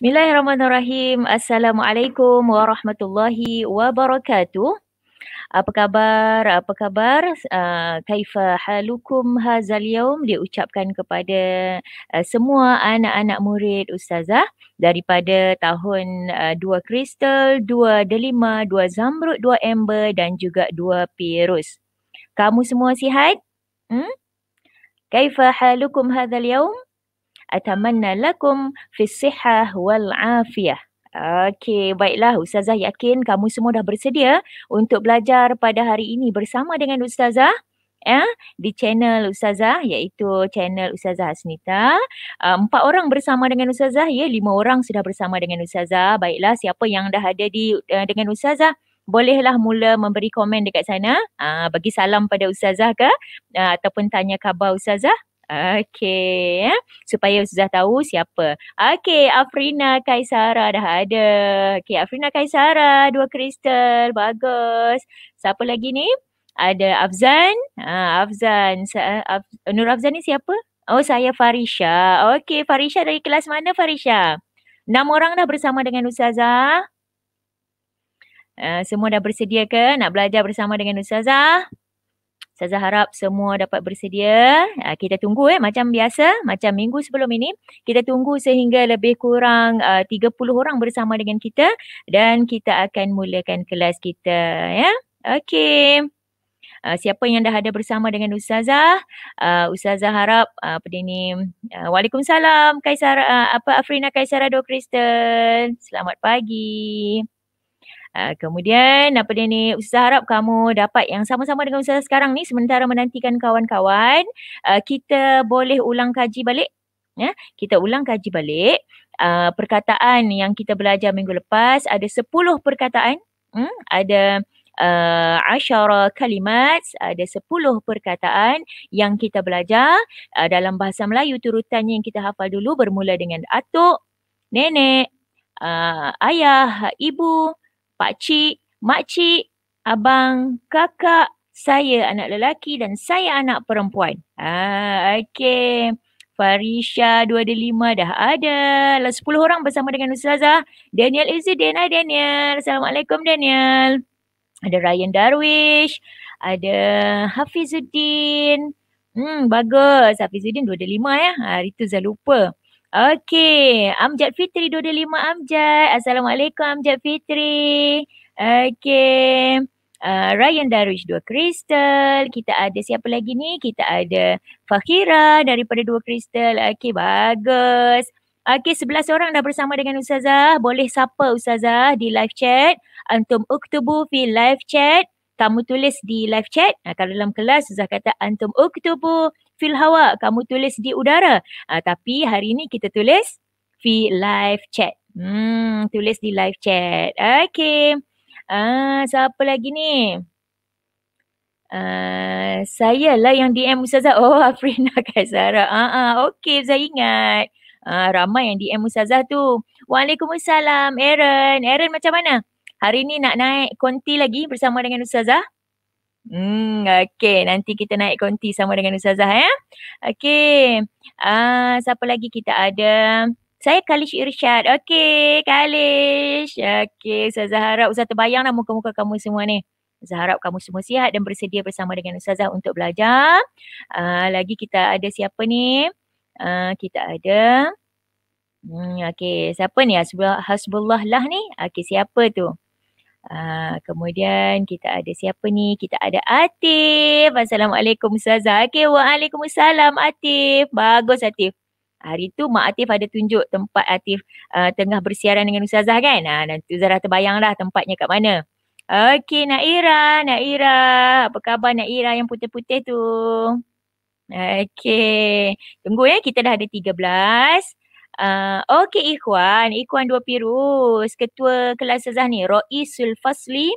Bismillahirrahmanirrahim. Assalamualaikum warahmatullahi wabarakatuh. Apa khabar? Apa khabar? Uh, kaifa halukum hazal yaum diucapkan kepada uh, semua anak-anak murid ustazah daripada tahun uh, kristal, 2 delima, 2 zamrud, 2 ember dan juga 2 pirus. Kamu semua sihat? Hmm? Kaifa halukum hazal yaum? atamanna lakum fisihah wal afiyah. Okey, baiklah Ustazah yakin kamu semua dah bersedia untuk belajar pada hari ini bersama dengan Ustazah. Ya, di channel Ustazah iaitu channel Ustazah Asnita. Ah, empat orang bersama dengan Ustazah, ya, lima orang sudah bersama dengan Ustazah. Baiklah, siapa yang dah ada di eh, dengan Ustazah, bolehlah mula memberi komen dekat sana. Ah, bagi salam pada Ustazah ke ah, ataupun tanya khabar Ustazah. Okay. Eh. Supaya Ustazah tahu siapa. Okay. Afrina Kaisara dah ada. Okay. Afrina Kaisara. Dua kristal. Bagus. Siapa lagi ni? Ada Afzan. Ah, Afzan. Nur Afzan ni siapa? Oh, saya Farisha. Okay. Farisha dari kelas mana Farisha? Enam orang dah bersama dengan Ustazah. Uh, semua dah bersedia ke nak belajar bersama dengan Ustazah? Ustazah harap semua dapat bersedia. Uh, kita tunggu eh macam biasa, macam minggu sebelum ini, kita tunggu sehingga lebih kurang ah, uh, 30 orang bersama dengan kita dan kita akan mulakan kelas kita ya. Okey. Uh, siapa yang dah ada bersama dengan ustazah? Uh, ustazah harap uh, apa dia ni? Uh, Waalaikumsalam Kaisara uh, apa Afrina Kaisara do Kristen. Selamat pagi. Ah, kemudian apa dia ni usaha harap kamu dapat yang sama-sama dengan usaha sekarang ni sementara menantikan kawan-kawan ah, kita boleh ulang kaji balik ya kita ulang kaji balik uh, perkataan yang kita belajar minggu lepas ada sepuluh perkataan hmm? ada uh, asyara kalimat ada sepuluh perkataan yang kita belajar uh, dalam bahasa Melayu turutannya yang kita hafal dulu bermula dengan atuk nenek Uh, ayah, ibu, pakcik, makcik, abang, kakak, saya anak lelaki dan saya anak perempuan. Ah, ha, okay. Farisha dua ada lima dah ada. Lalu sepuluh orang bersama dengan Ustazah. Daniel Izzuddin. Hai Daniel. Assalamualaikum Daniel. Ada Ryan Darwish. Ada Hafizuddin. Hmm, bagus. Hafizuddin dua ada lima ya. Hari itu saya lupa. Okay. Amjad Fitri 225 Amjad. Assalamualaikum Amjad Fitri. Okay. Uh, Ryan Darwish dua kristal. Kita ada siapa lagi ni? Kita ada Fakira daripada dua kristal. Okay, bagus. Okay, sebelas orang dah bersama dengan Ustazah. Boleh siapa Ustazah di live chat. Antum uktubu fi live chat. Kamu tulis di live chat. Nah, kalau dalam kelas, Ustazah kata antum uktubu fil hawa kamu tulis di udara uh, tapi hari ini kita tulis fi live chat hmm tulis di live chat okey ah siapa lagi ni Uh, ah, saya lah yang DM Ustazah. Oh, Afrina Kaisara. Ah, uh, uh, okey, saya ingat. Uh, ramai yang DM Ustazah tu. Waalaikumsalam, Aaron. Aaron macam mana? Hari ni nak naik konti lagi bersama dengan Ustazah? Hmm, okay. Nanti kita naik konti sama dengan Ustazah, ya. Okay. Uh, ah, siapa lagi kita ada? Saya Kalish Irsyad. Okay, Kalish. Okay, Ustazah harap Ustazah terbayanglah muka-muka kamu semua ni. Ustazah harap kamu semua sihat dan bersedia bersama dengan Ustazah untuk belajar. Uh, lagi kita ada siapa ni? Uh, kita ada... Hmm, okay, siapa ni? Hasbullah lah ni. Okay, siapa tu? Ah, kemudian kita ada siapa ni? Kita ada Atif. Assalamualaikum Ustazah. Okay, waalaikumsalam Atif. Bagus Atif. Hari tu Mak Atif ada tunjuk tempat Atif uh, tengah bersiaran dengan Ustazah kan? Ha, nanti Ustazah terbayanglah tempatnya kat mana. Okay, Naira, Naira. Apa khabar Naira yang putih-putih tu? Okay. Tunggu ya, kita dah ada tiga belas. Uh, Okey Ikhwan, Ikhwan Dua Pirus, Ketua Kelas Sazah ni, Ra'isul Fasli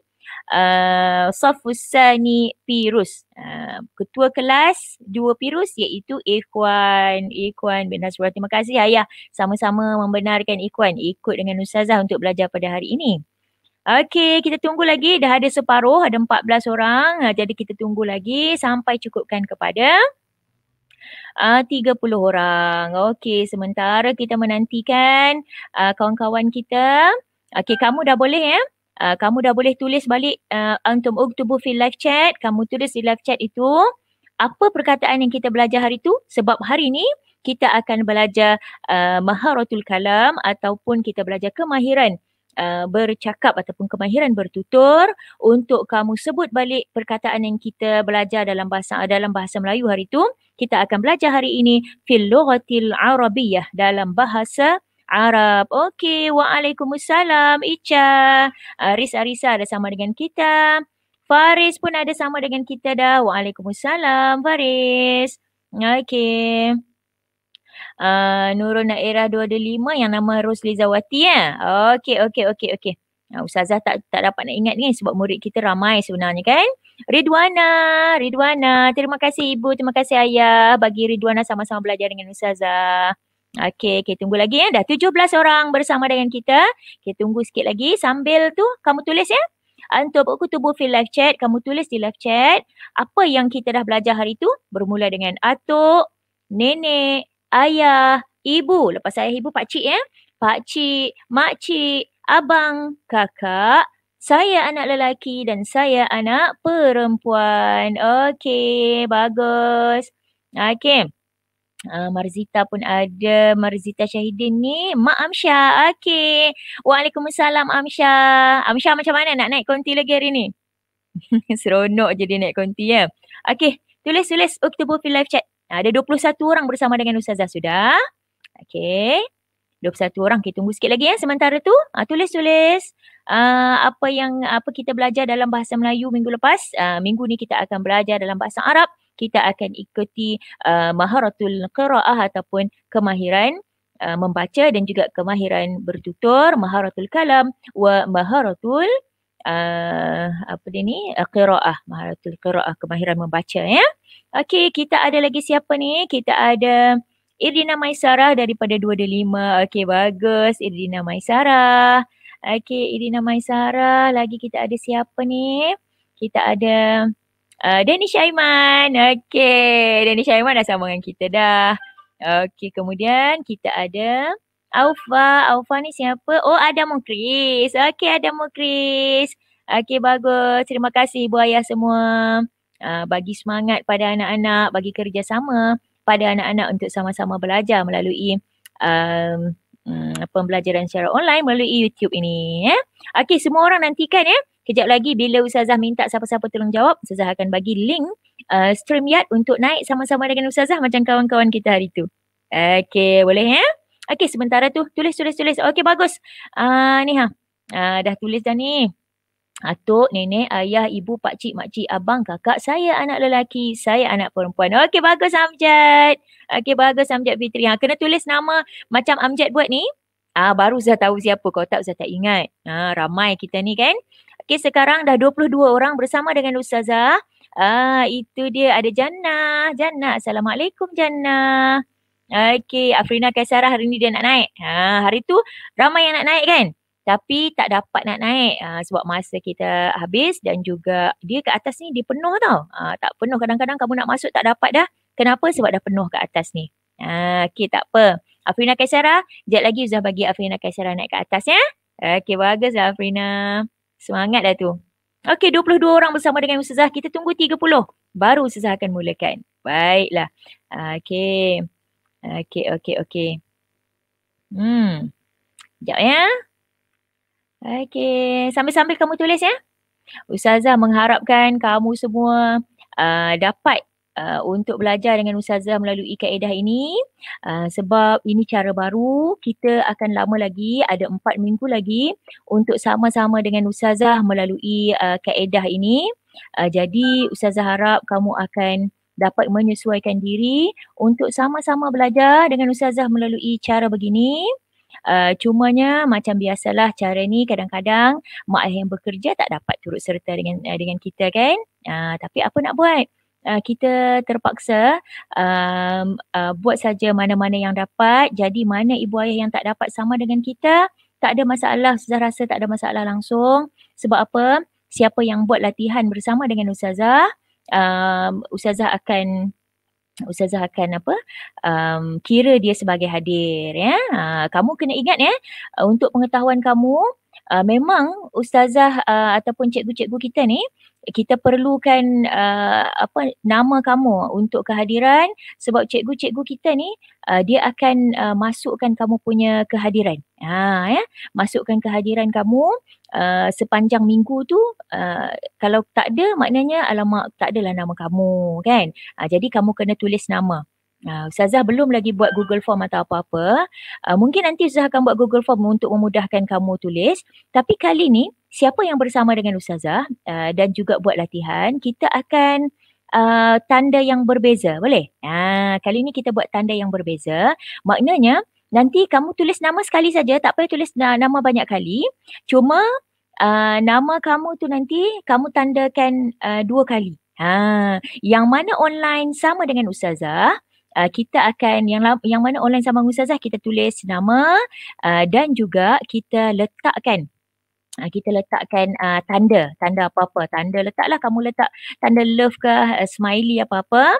uh, ah, Safusani Pirus. Uh, ketua Kelas Dua Pirus iaitu Ikhwan, Ikhwan bin Hasrullah. Terima kasih Ayah ya, sama-sama membenarkan Ikhwan ikut dengan Ustazah untuk belajar pada hari ini. Okey, kita tunggu lagi. Dah ada separuh, ada 14 orang. Jadi kita tunggu lagi sampai cukupkan kepada Ah, uh, 30 orang. Okey, sementara kita menantikan uh, kawan-kawan kita. Okey, kamu dah boleh ya? Eh? Uh, kamu dah boleh tulis balik uh, antum uktubu fil live chat. Kamu tulis di live chat itu apa perkataan yang kita belajar hari itu sebab hari ini kita akan belajar uh, maharatul kalam ataupun kita belajar kemahiran Uh, bercakap ataupun kemahiran bertutur untuk kamu sebut balik perkataan yang kita belajar dalam bahasa uh, dalam bahasa Melayu hari itu kita akan belajar hari ini fil lughatil arabiyah dalam bahasa Arab. Okey, waalaikumsalam Icha. Aris uh, Arisa ada sama dengan kita. Faris pun ada sama dengan kita dah. Waalaikumsalam Faris. Okey uh, Nurul Nairah 225 yang nama Rosli Zawati ya. Okey okey okey okey. Uh, Ustazah tak tak dapat nak ingat ni sebab murid kita ramai sebenarnya kan. Ridwana, Ridwana. Terima kasih ibu, terima kasih ayah bagi Ridwana sama-sama belajar dengan Ustazah. Okey, okay, tunggu lagi ya. Dah 17 orang bersama dengan kita. Okay, tunggu sikit lagi. Sambil tu, kamu tulis ya. Untuk aku tubuh fill live chat, kamu tulis di live chat. Apa yang kita dah belajar hari tu bermula dengan atuk, nenek, ayah, ibu. Lepas ayah, ibu, Pak Cik ya. Pak Cik, Mak Cik, abang, kakak. Saya anak lelaki dan saya anak perempuan. Okey, bagus. Okey. Uh, Marzita pun ada. Marzita Syahidin ni. Mak Amsha. Okey. Waalaikumsalam Amsha. Amsha macam mana nak naik konti lagi hari ni? Seronok je dia naik konti ya. Okey. Tulis-tulis. Oh, kita live chat. Ada 21 orang bersama dengan Ustazah sudah. Okay. 21 orang. Kita tunggu sikit lagi ya. Sementara tu, ah, tulis-tulis uh, apa yang apa kita belajar dalam bahasa Melayu minggu lepas. Uh, minggu ni kita akan belajar dalam bahasa Arab. Kita akan ikuti uh, maharatul qira'ah ataupun kemahiran uh, membaca dan juga kemahiran bertutur, maharatul kalam wa maharatul uh, apa dia ni uh, qiraah maharatul qiraah kemahiran membaca ya okey kita ada lagi siapa ni kita ada Irina Maisara daripada 2 de 5 okey bagus Irina Maisara okey Irina Maisara lagi kita ada siapa ni kita ada uh, ah, Danish Aiman okey Danish Aiman dah sama kita dah okey kemudian kita ada Alfa, Alfa ni siapa? Oh Adam Mokris. Okey Adam Mokris. Okey bagus. Terima kasih Ibu Ayah semua. Uh, bagi semangat pada anak-anak, bagi kerjasama pada anak-anak untuk sama-sama belajar melalui um, mm, pembelajaran secara online melalui YouTube ini eh. Okey, semua orang nantikan ya. Eh. Kejap lagi bila Ustazah minta siapa-siapa tolong jawab, Ustazah akan bagi link uh, StreamYard untuk naik sama-sama dengan Ustazah macam kawan-kawan kita hari tu. Okey, boleh ya? Eh? Okey sementara tu tulis tulis tulis. Okey bagus. Ah uh, ni ha. Uh, dah tulis dah ni. Atuk, nenek, ayah, ibu, Pak Cik, Mak Cik, abang, kakak, saya anak lelaki, saya anak perempuan. Okey bagus Amjad. Okey bagus Amjad Fitri. Ha, kena tulis nama macam Amjad buat ni. Ah ha, baru saya tahu siapa. Kalau tak saya tak ingat. Ha, ramai kita ni kan. Okey sekarang dah 22 orang bersama dengan Ustazah. Ah ha, itu dia ada Jannah. Jannah. Assalamualaikum Jannah. Okey, Afrina Kaisarah hari ni dia nak naik. Ha, hari tu ramai yang nak naik kan? Tapi tak dapat nak naik uh, sebab masa kita habis dan juga dia ke atas ni dia penuh tau. Uh, tak penuh kadang-kadang kamu nak masuk tak dapat dah. Kenapa? Sebab dah penuh ke atas ni. Uh, ha, okay tak apa. Afrina Kaisara, sekejap lagi Uzzah bagi Afrina Kaisara naik ke atas ya. bagus lah Afrina. Semangat dah tu. Okay 22 orang bersama dengan Ustazah. Kita tunggu 30. Baru Ustazah akan mulakan. Baiklah. Uh, okay. Okay, okay, okay. Hmm. Sekejap ya. Okay. Sambil-sambil kamu tulis ya. Ustazah mengharapkan kamu semua uh, dapat Uh, untuk belajar dengan Ustazah melalui kaedah ini uh, sebab ini cara baru kita akan lama lagi ada empat minggu lagi untuk sama-sama dengan Ustazah melalui uh, kaedah ini uh, jadi Ustazah harap kamu akan dapat menyesuaikan diri untuk sama-sama belajar dengan ustazah melalui cara begini. Uh, cumanya macam biasalah cara ni kadang-kadang mak ayah yang bekerja tak dapat turut serta dengan uh, dengan kita kan. Uh, tapi apa nak buat? Uh, kita terpaksa um, uh, buat saja mana-mana yang dapat. Jadi mana ibu ayah yang tak dapat sama dengan kita, tak ada masalah. Ustazah rasa tak ada masalah langsung. Sebab apa? Siapa yang buat latihan bersama dengan Ustazah, uh, um, ustazah akan ustazah akan apa um, kira dia sebagai hadir ya uh, kamu kena ingat ya uh, untuk pengetahuan kamu uh, memang ustazah uh, ataupun cikgu-cikgu kita ni kita perlukan uh, apa nama kamu untuk kehadiran sebab cikgu-cikgu kita ni uh, dia akan uh, masukkan kamu punya kehadiran. Ha ya, masukkan kehadiran kamu uh, sepanjang minggu tu uh, kalau tak ada maknanya alamak tak adalah nama kamu kan. Uh, jadi kamu kena tulis nama. Uh, Ustazah belum lagi buat Google Form atau apa-apa. Uh, mungkin nanti Ustazah akan buat Google Form untuk memudahkan kamu tulis. Tapi kali ni siapa yang bersama dengan ustazah uh, dan juga buat latihan, kita akan Uh, tanda yang berbeza boleh? Ah, kali ni kita buat tanda yang berbeza. Maknanya nanti kamu tulis nama sekali saja, tak payah tulis na- nama banyak kali. Cuma uh, nama kamu tu nanti kamu tandakan uh, dua kali. Ha, yang mana online sama dengan ustazah, uh, kita akan yang yang mana online sama dengan ustazah kita tulis nama uh, dan juga kita letakkan Ah, kita letakkan uh, tanda tanda apa-apa tanda letaklah kamu letak tanda love ke uh, ah, smiley apa-apa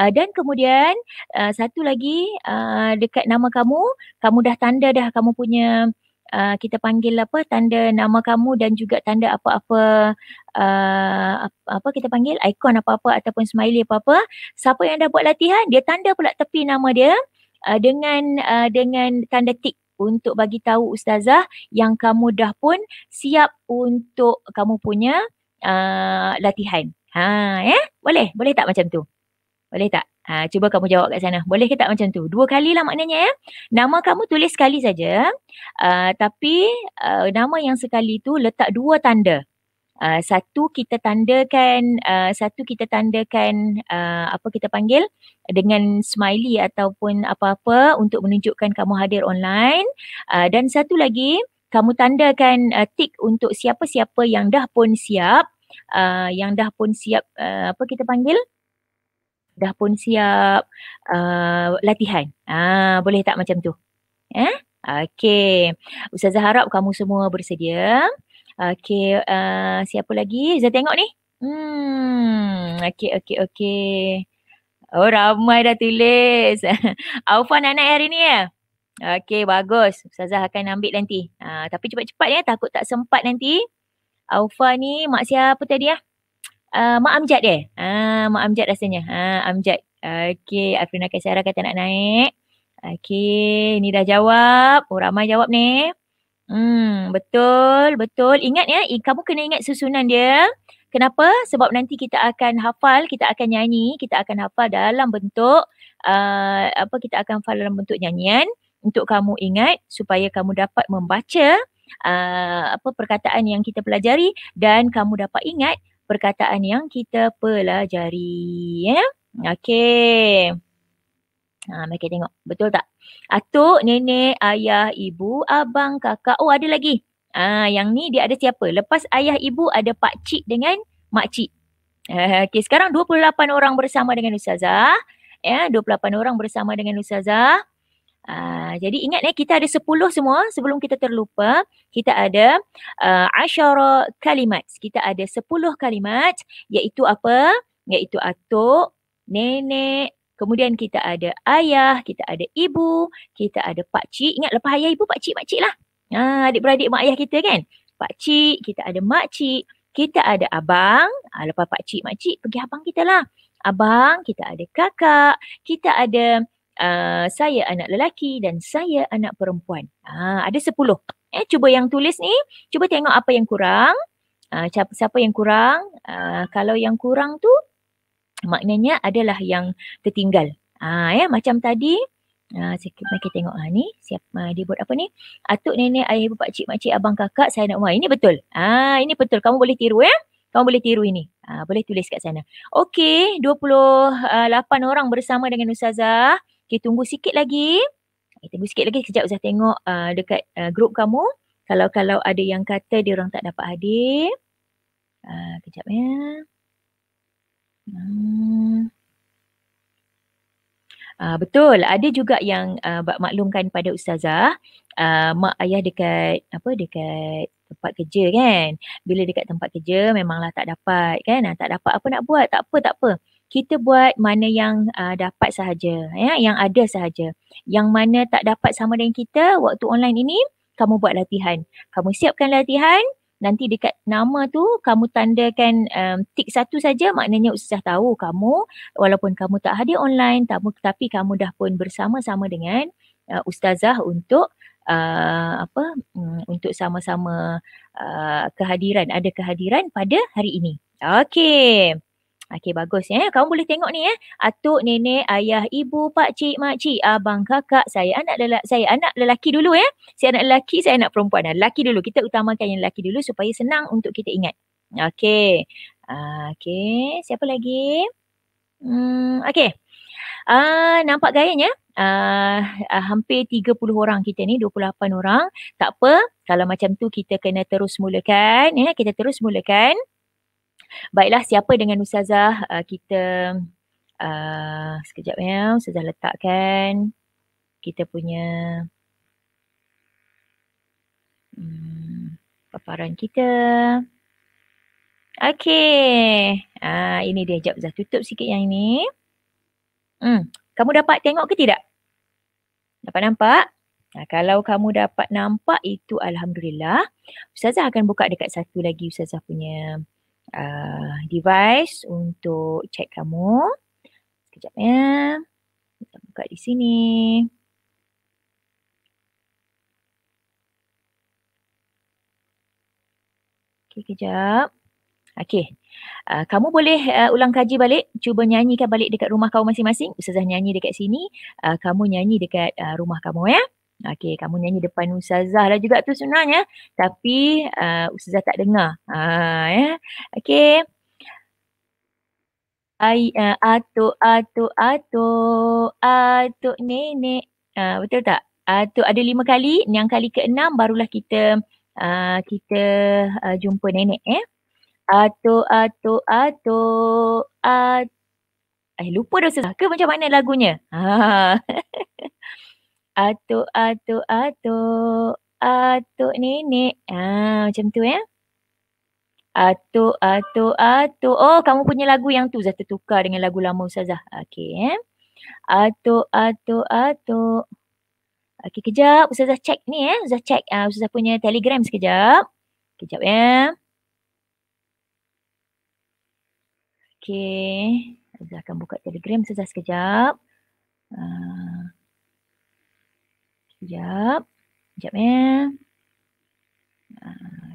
Uh, dan kemudian uh, satu lagi uh, dekat nama kamu kamu dah tanda dah kamu punya uh, kita panggil apa tanda nama kamu dan juga tanda apa-apa uh, apa kita panggil ikon apa-apa ataupun smiley apa-apa siapa yang dah buat latihan dia tanda pula tepi nama dia uh, dengan uh, dengan tanda tick untuk bagi tahu ustazah yang kamu dah pun siap untuk kamu punya uh, latihan. Ha eh? Boleh? Boleh tak macam tu? Boleh tak? Ha cuba kamu jawab kat sana. Boleh ke tak macam tu? Dua kali lah maknanya ya. Nama kamu tulis sekali saja. Uh, tapi uh, nama yang sekali tu letak dua tanda. Ah, satu kita tandakan uh, satu kita tandakan uh, apa kita panggil dengan smiley ataupun apa-apa untuk menunjukkan kamu hadir online uh, dan satu lagi kamu tandakan uh, tick untuk siapa-siapa yang dah pun siap uh, yang dah pun siap uh, apa kita panggil dah pun siap uh, latihan uh, boleh tak macam tu eh okay. ustazah harap kamu semua bersedia Okay, uh, eh, siapa lagi? Zah tengok ni. Hmm, okay, okay, okay. Oh, ramai dah tulis. Aufan anak, anak hari ni ya? Okay, bagus. Ustazah akan ambil nanti. Uh, tapi cepat-cepat ya, takut tak sempat nanti. Aufa ni mak siapa tadi ya? Uh, mak Amjad dia? Ya? Uh, ha, mak Amjad rasanya. Uh, Amjad. Okay, Afrina Kaisara kata nak naik. Okay, ni dah jawab. Oh, ramai jawab ni. Hmm, betul, betul. Ingat ya, kamu kena ingat susunan dia. Kenapa? Sebab nanti kita akan hafal, kita akan nyanyi, kita akan hafal dalam bentuk uh, apa kita akan hafal dalam bentuk nyanyian untuk kamu ingat supaya kamu dapat membaca uh, apa perkataan yang kita pelajari dan kamu dapat ingat perkataan yang kita pelajari ya. Okey. Ha, mereka tengok. Betul tak? Atuk, nenek, ayah, ibu, abang, kakak. Oh, ada lagi. Ah, ha, yang ni dia ada siapa? Lepas ayah, ibu, ada pak cik dengan mak cik. Ha, okay, sekarang 28 orang bersama dengan Ustazah. Ya, 28 orang bersama dengan Ustazah. Uh, jadi ingat eh kita ada 10 semua sebelum kita terlupa kita ada uh, asyara kalimat kita ada 10 kalimat iaitu apa iaitu atuk nenek Kemudian kita ada ayah, kita ada ibu, kita ada pak cik. Ingat lepas ayah ibu pak cik mak cik lah. Ha, adik beradik mak ayah kita kan. Pak cik, kita ada mak cik, kita ada abang. Ha, lepas pak cik mak cik pergi abang kita lah. Abang, kita ada kakak, kita ada uh, saya anak lelaki dan saya anak perempuan. Ha, ada sepuluh. Eh, cuba yang tulis ni, cuba tengok apa yang kurang. Uh, siapa, siapa yang kurang? Uh, kalau yang kurang tu, maknanya adalah yang tertinggal. Ah ya macam tadi Ah, uh, kita tengok ha, ni siapa ha, uh, dia buat apa ni atuk nenek ayah ibu pak cik mak abang kakak saya nak wah ini betul ah ini betul kamu boleh tiru ya kamu boleh tiru ini ah, boleh tulis kat sana okey 28 orang bersama dengan ustazah kita tunggu sikit lagi kita tunggu sikit lagi sekejap ustazah tengok uh, dekat uh, grup kamu kalau kalau ada yang kata dia orang tak dapat hadir ah, uh, kejap ya hmm. Uh, betul, ada juga yang uh, maklumkan pada ustazah, uh, mak ayah dekat apa dekat tempat kerja kan. Bila dekat tempat kerja memanglah tak dapat kan. tak dapat apa nak buat, tak apa tak apa. Kita buat mana yang uh, dapat sahaja, ya, yang ada sahaja. Yang mana tak dapat sama dengan kita waktu online ini, kamu buat latihan. Kamu siapkan latihan, nanti dekat nama tu kamu tandakan um, tik satu saja maknanya ustazah tahu kamu walaupun kamu tak hadir online tapi tapi kamu dah pun bersama-sama dengan uh, ustazah untuk uh, apa um, untuk sama-sama uh, kehadiran ada kehadiran pada hari ini okey Okey bagus ya. Eh? Kamu boleh tengok ni ya. Eh? Atuk, nenek, ayah, ibu, pak cik, mak cik, abang, kakak, saya anak lelaki, saya anak lelaki dulu ya. Eh? Saya anak lelaki, saya anak perempuan. Lelaki dulu. Kita utamakan yang lelaki dulu supaya senang untuk kita ingat. Okey. Ah, okey, siapa lagi? Hmm, okey. Ah uh, nampak gayanya Uh, uh, hampir 30 orang kita ni 28 orang tak apa kalau macam tu kita kena terus mulakan ya kita terus mulakan Baiklah siapa dengan Ustazah uh, kita uh, sekejap ya Ustazah letakkan kita punya hmm, paparan kita. Okay. Uh, ah, ini dia. Sekejap Ustazah tutup sikit yang ini. Hmm. Kamu dapat tengok ke tidak? Dapat nampak? Nah, kalau kamu dapat nampak itu Alhamdulillah. Ustazah akan buka dekat satu lagi Ustazah punya uh, device untuk chat kamu. Sekejap ya. Kita buka di sini. Okay, kejap. Okay. Uh, kamu boleh uh, ulang kaji balik. Cuba nyanyikan balik dekat rumah kamu masing-masing. Ustazah nyanyi dekat sini. Uh, kamu nyanyi dekat uh, rumah kamu ya. Uh, Okay, kamu nyanyi depan Ustazah lah juga tu sebenarnya. Tapi uh, Ustazah tak dengar. Ha, ya. Okay. Ai, uh, atuk, atuk, atuk, atuk nenek. Uh, betul tak? Atuk ada lima kali. Yang kali keenam barulah kita uh, kita uh, jumpa nenek. Eh? Atuk, atuk, atuk, atuk. Eh, lupa dah Ustazah ke macam mana lagunya? Ha. atuk atuk atuk atuk nenek ah macam tu ya atuk atuk atuk oh kamu punya lagu yang tu Zah tertukar dengan lagu lama ustazah okey ya atuk atuk atuk okey kejap ustazah check ni ya ustazah check ah ustazah punya telegram sekejap kejap ya okey Ustazah akan buka telegram Ustazah sekejap. Uh, Sekejap. Sekejap ya.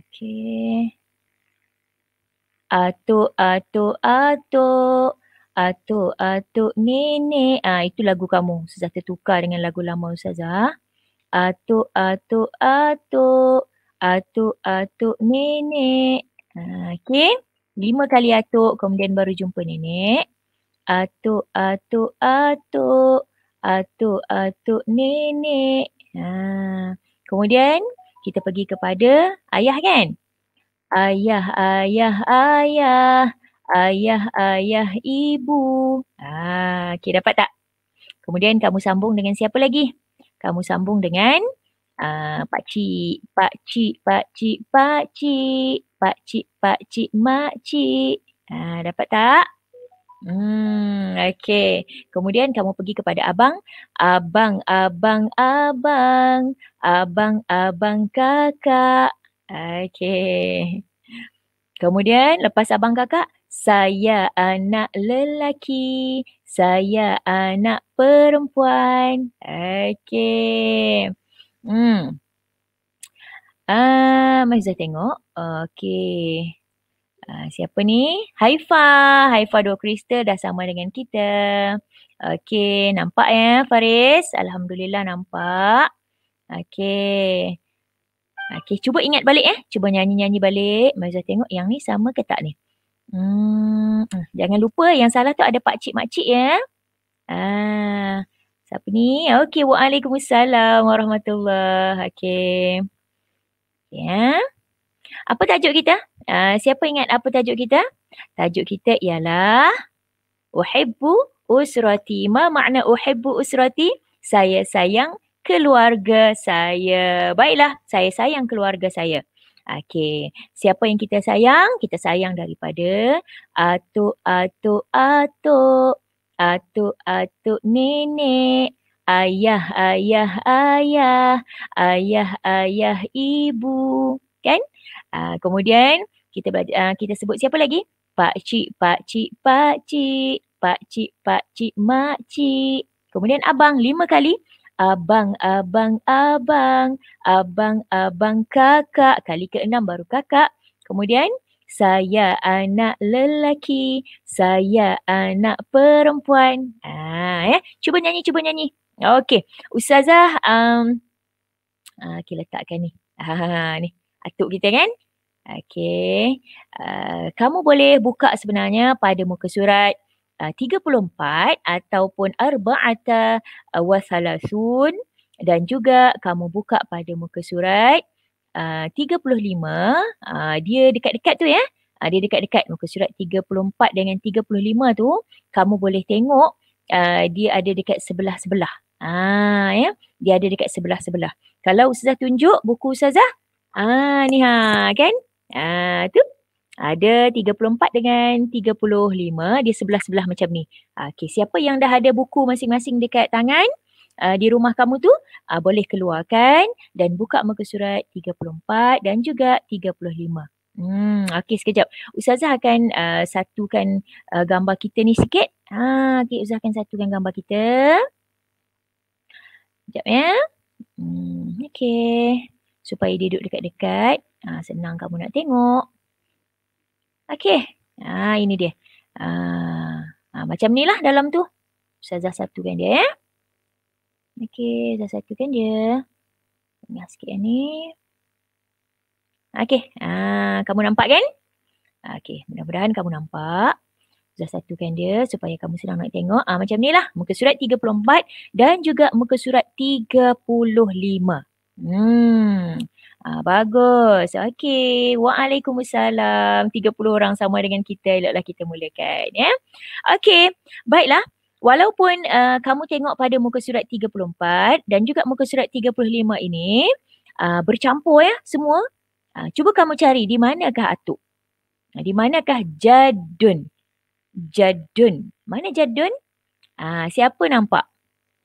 Okey. Atuk, atuk, atuk. Atuk, atuk, nenek. Ah, itu lagu kamu. Ustazah tertukar dengan lagu lama Ustazah. Atuk, atuk, atuk. Atuk, atuk, nenek. Ah, okey. Lima kali atuk. Kemudian baru jumpa nenek. Atuk, atuk, atuk. Atuk, atuk, nenek. Ha. Kemudian kita pergi kepada ayah kan? Ayah, ayah, ayah. Ayah, ayah, ibu. Ha. Okey, dapat tak? Kemudian kamu sambung dengan siapa lagi? Kamu sambung dengan uh, pak cik, pak cik, pak cik, pak cik, pak cik, pak cik, mak cik. Ha, dapat tak? Hmm, okey. Kemudian kamu pergi kepada abang. Abang, abang, abang. Abang, abang, kakak. Okey. Kemudian lepas abang kakak, saya anak lelaki. Saya anak perempuan. Okey. Hmm. Ah, uh, Mahizah tengok. Okey. Ah, siapa ni? Haifa. Haifa dua kristal dah sama dengan kita. Okey, nampak ya Faris? Alhamdulillah nampak. Okey. Okey, cuba ingat balik eh. Cuba nyanyi-nyanyi balik. Mazah tengok yang ni sama ke tak ni. Hmm, jangan lupa yang salah tu ada Pak pakcik-makcik ya. Ah, siapa ni? Okey, waalaikumsalam warahmatullahi. Okey. Ya. Apa tajuk kita? Ah, siapa ingat apa tajuk kita? Tajuk kita ialah Uhibbu Usrati. Ma makna Uhibbu Usrati? Saya sayang keluarga saya. Baiklah, saya sayang keluarga saya. Okey, siapa yang kita sayang? Kita sayang daripada atuk, atuk, atuk, atuk, atuk, nenek, ayah, ayah, ayah, ayah, ayah, ibu. Kan? Uh, kemudian, kita belajar uh, kita sebut siapa lagi pak cik pak cik pak cik pak cik pak cik mak cik kemudian abang lima kali abang abang abang abang abang kakak kali keenam baru kakak kemudian saya anak lelaki saya anak perempuan ah ya cuba nyanyi cuba nyanyi okey ustazah um ah uh, okay, letakkan ni ah, ni atuk kita kan Okay. Uh, eh, kamu boleh buka sebenarnya pada muka surat eh, uh, 34 ataupun Arba'ata eh, wa Thalathun dan juga kamu buka pada muka surat uh, 35. Uh, dia dekat-dekat tu ya. Uh, dia dekat-dekat muka surat 34 dengan 35 tu. Kamu boleh tengok uh, dia ada dekat sebelah-sebelah. Ah, ya. Dia ada dekat sebelah-sebelah. Kalau Ustazah tunjuk buku Ustazah. Ah, ni ha, kan? Ah tu. Ada 34 dengan 35 di sebelah-sebelah macam ni. Ha, okey, siapa yang dah ada buku masing-masing dekat tangan uh, di rumah kamu tu, uh, boleh keluarkan dan buka muka surat 34 dan juga 35. Hmm, okey sekejap. Ustazah akan uh, satukan uh, gambar kita ni sikit. Ha, ah, okey Ustazah akan satukan gambar kita. Sekejap ya. Hmm, okey. Supaya dia duduk dekat-dekat. Ha, senang kamu nak tengok. Okey, Ha, ini dia. Ha, ha, macam ni lah dalam tu. Ustazah satu kan dia. Eh? Ya. Okay. Ustazah satu kan dia. Tengah sikit ni. Okay. Ha, kamu nampak kan? Okey, Mudah-mudahan kamu nampak. Ustazah satu kan dia. Supaya kamu senang nak tengok. Ha, macam ni lah. Muka surat 34. Dan juga muka surat 35. Hmm. Ah, bagus. Okey. Waalaikumsalam. 30 orang sama dengan kita. Eloklah kita mulakan. Ya. Okey. Baiklah. Walaupun uh, kamu tengok pada muka surat 34 dan juga muka surat 35 ini uh, bercampur ya semua. Uh, cuba kamu cari di manakah atuk? Di manakah jadun? Jadun. Mana jadun? Uh, siapa nampak?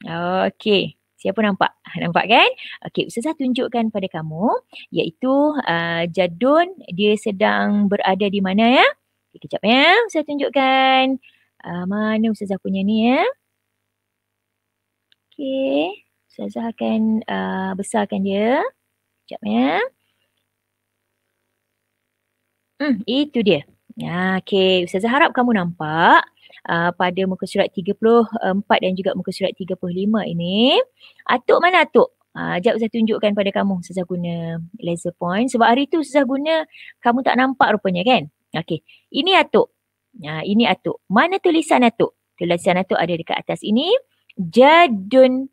Okey. Siapa nampak? Nampak kan? Okey, Ustazah tunjukkan pada kamu iaitu uh, jadun dia sedang berada di mana ya? Okay, kejap ya, saya tunjukkan uh, mana Ustazah punya ni ya. Okey, Ustazah akan uh, besarkan dia. Kejap ya. Hmm, itu dia. okey, Ustazah harap kamu nampak. Uh, pada muka surat 34 dan juga muka surat 35 ini. Atuk mana atuk? Sekejap ah, uh, saya tunjukkan pada kamu saya guna laser point. Sebab hari tu saya guna kamu tak nampak rupanya kan? Okey. Ini atuk. Uh, ini atuk. Mana tulisan atuk? Tulisan atuk ada dekat atas ini. Jadun.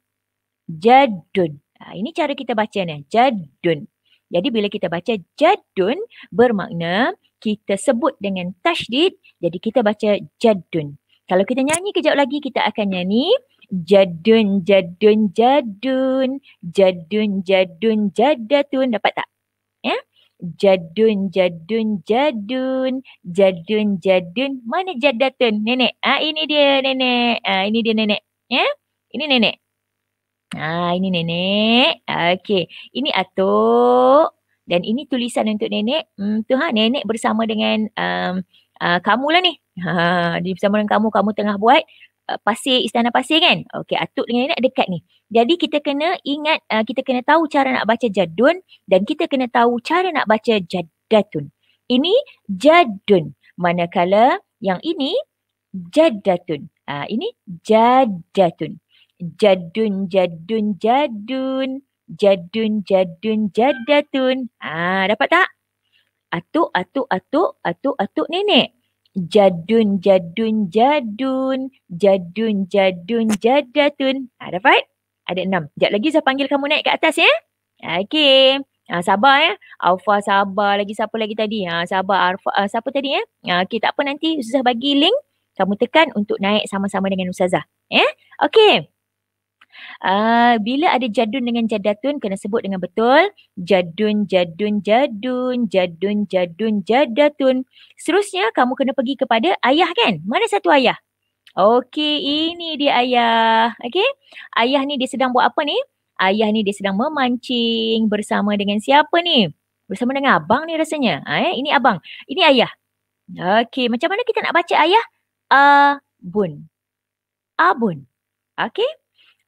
Jadun. Uh, ini cara kita baca ni. Jadun. Jadi bila kita baca jadun bermakna kita sebut dengan tajdid jadi kita baca jadun kalau kita nyanyi kejap lagi kita akan nyanyi jadun jadun jadun jadun jadun jadatun dapat tak? Ya? Jadun jadun jadun jadun jadun mana jadatun nenek? Ah ha, ini dia nenek. Ah ha, ini dia nenek. Ya? Ini nenek. Ah ha, ini nenek. okay Ini atuk dan ini tulisan untuk nenek. Hmm tu ha nenek bersama dengan um, Ah, kamu lah ni. Ha, di bersama dengan kamu, kamu tengah buat uh, pasir, istana pasir kan? Okey, atuk dengan nenek dekat ni. Jadi kita kena ingat, uh, kita kena tahu cara nak baca jadun dan kita kena tahu cara nak baca jadatun. Ini jadun. Manakala yang ini jadatun. Ha, ini jadatun. Jadun, jadun, jadun. Jadun, jadun, jadatun. Ah, dapat tak? atuk, atuk, atuk, atuk, atuk nenek. Jadun, jadun, jadun, jadun, jadun, jadatun. Ha, dapat? Ada enam. Sekejap lagi saya panggil kamu naik ke atas ya. Okey. Ha, sabar ya. Alfa sabar lagi. Siapa lagi tadi? Ha, sabar. Arfa, uh, siapa tadi ya? Ha, Okey tak apa nanti Ustazah bagi link. Kamu tekan untuk naik sama-sama dengan Ustazah. Ya? Okey. Ah, bila ada jadun dengan jadatun kena sebut dengan betul. Jadun, jadun, jadun, jadun, jadun, jadatun. Seterusnya kamu kena pergi kepada ayah kan? Mana satu ayah? Okey, ini dia ayah. Okey. Ayah ni dia sedang buat apa ni? Ayah ni dia sedang memancing bersama dengan siapa ni? Bersama dengan abang ni rasanya. Ha, eh? Ini abang. Ini ayah. Okey, macam mana kita nak baca ayah? Abun. Abun. Okey.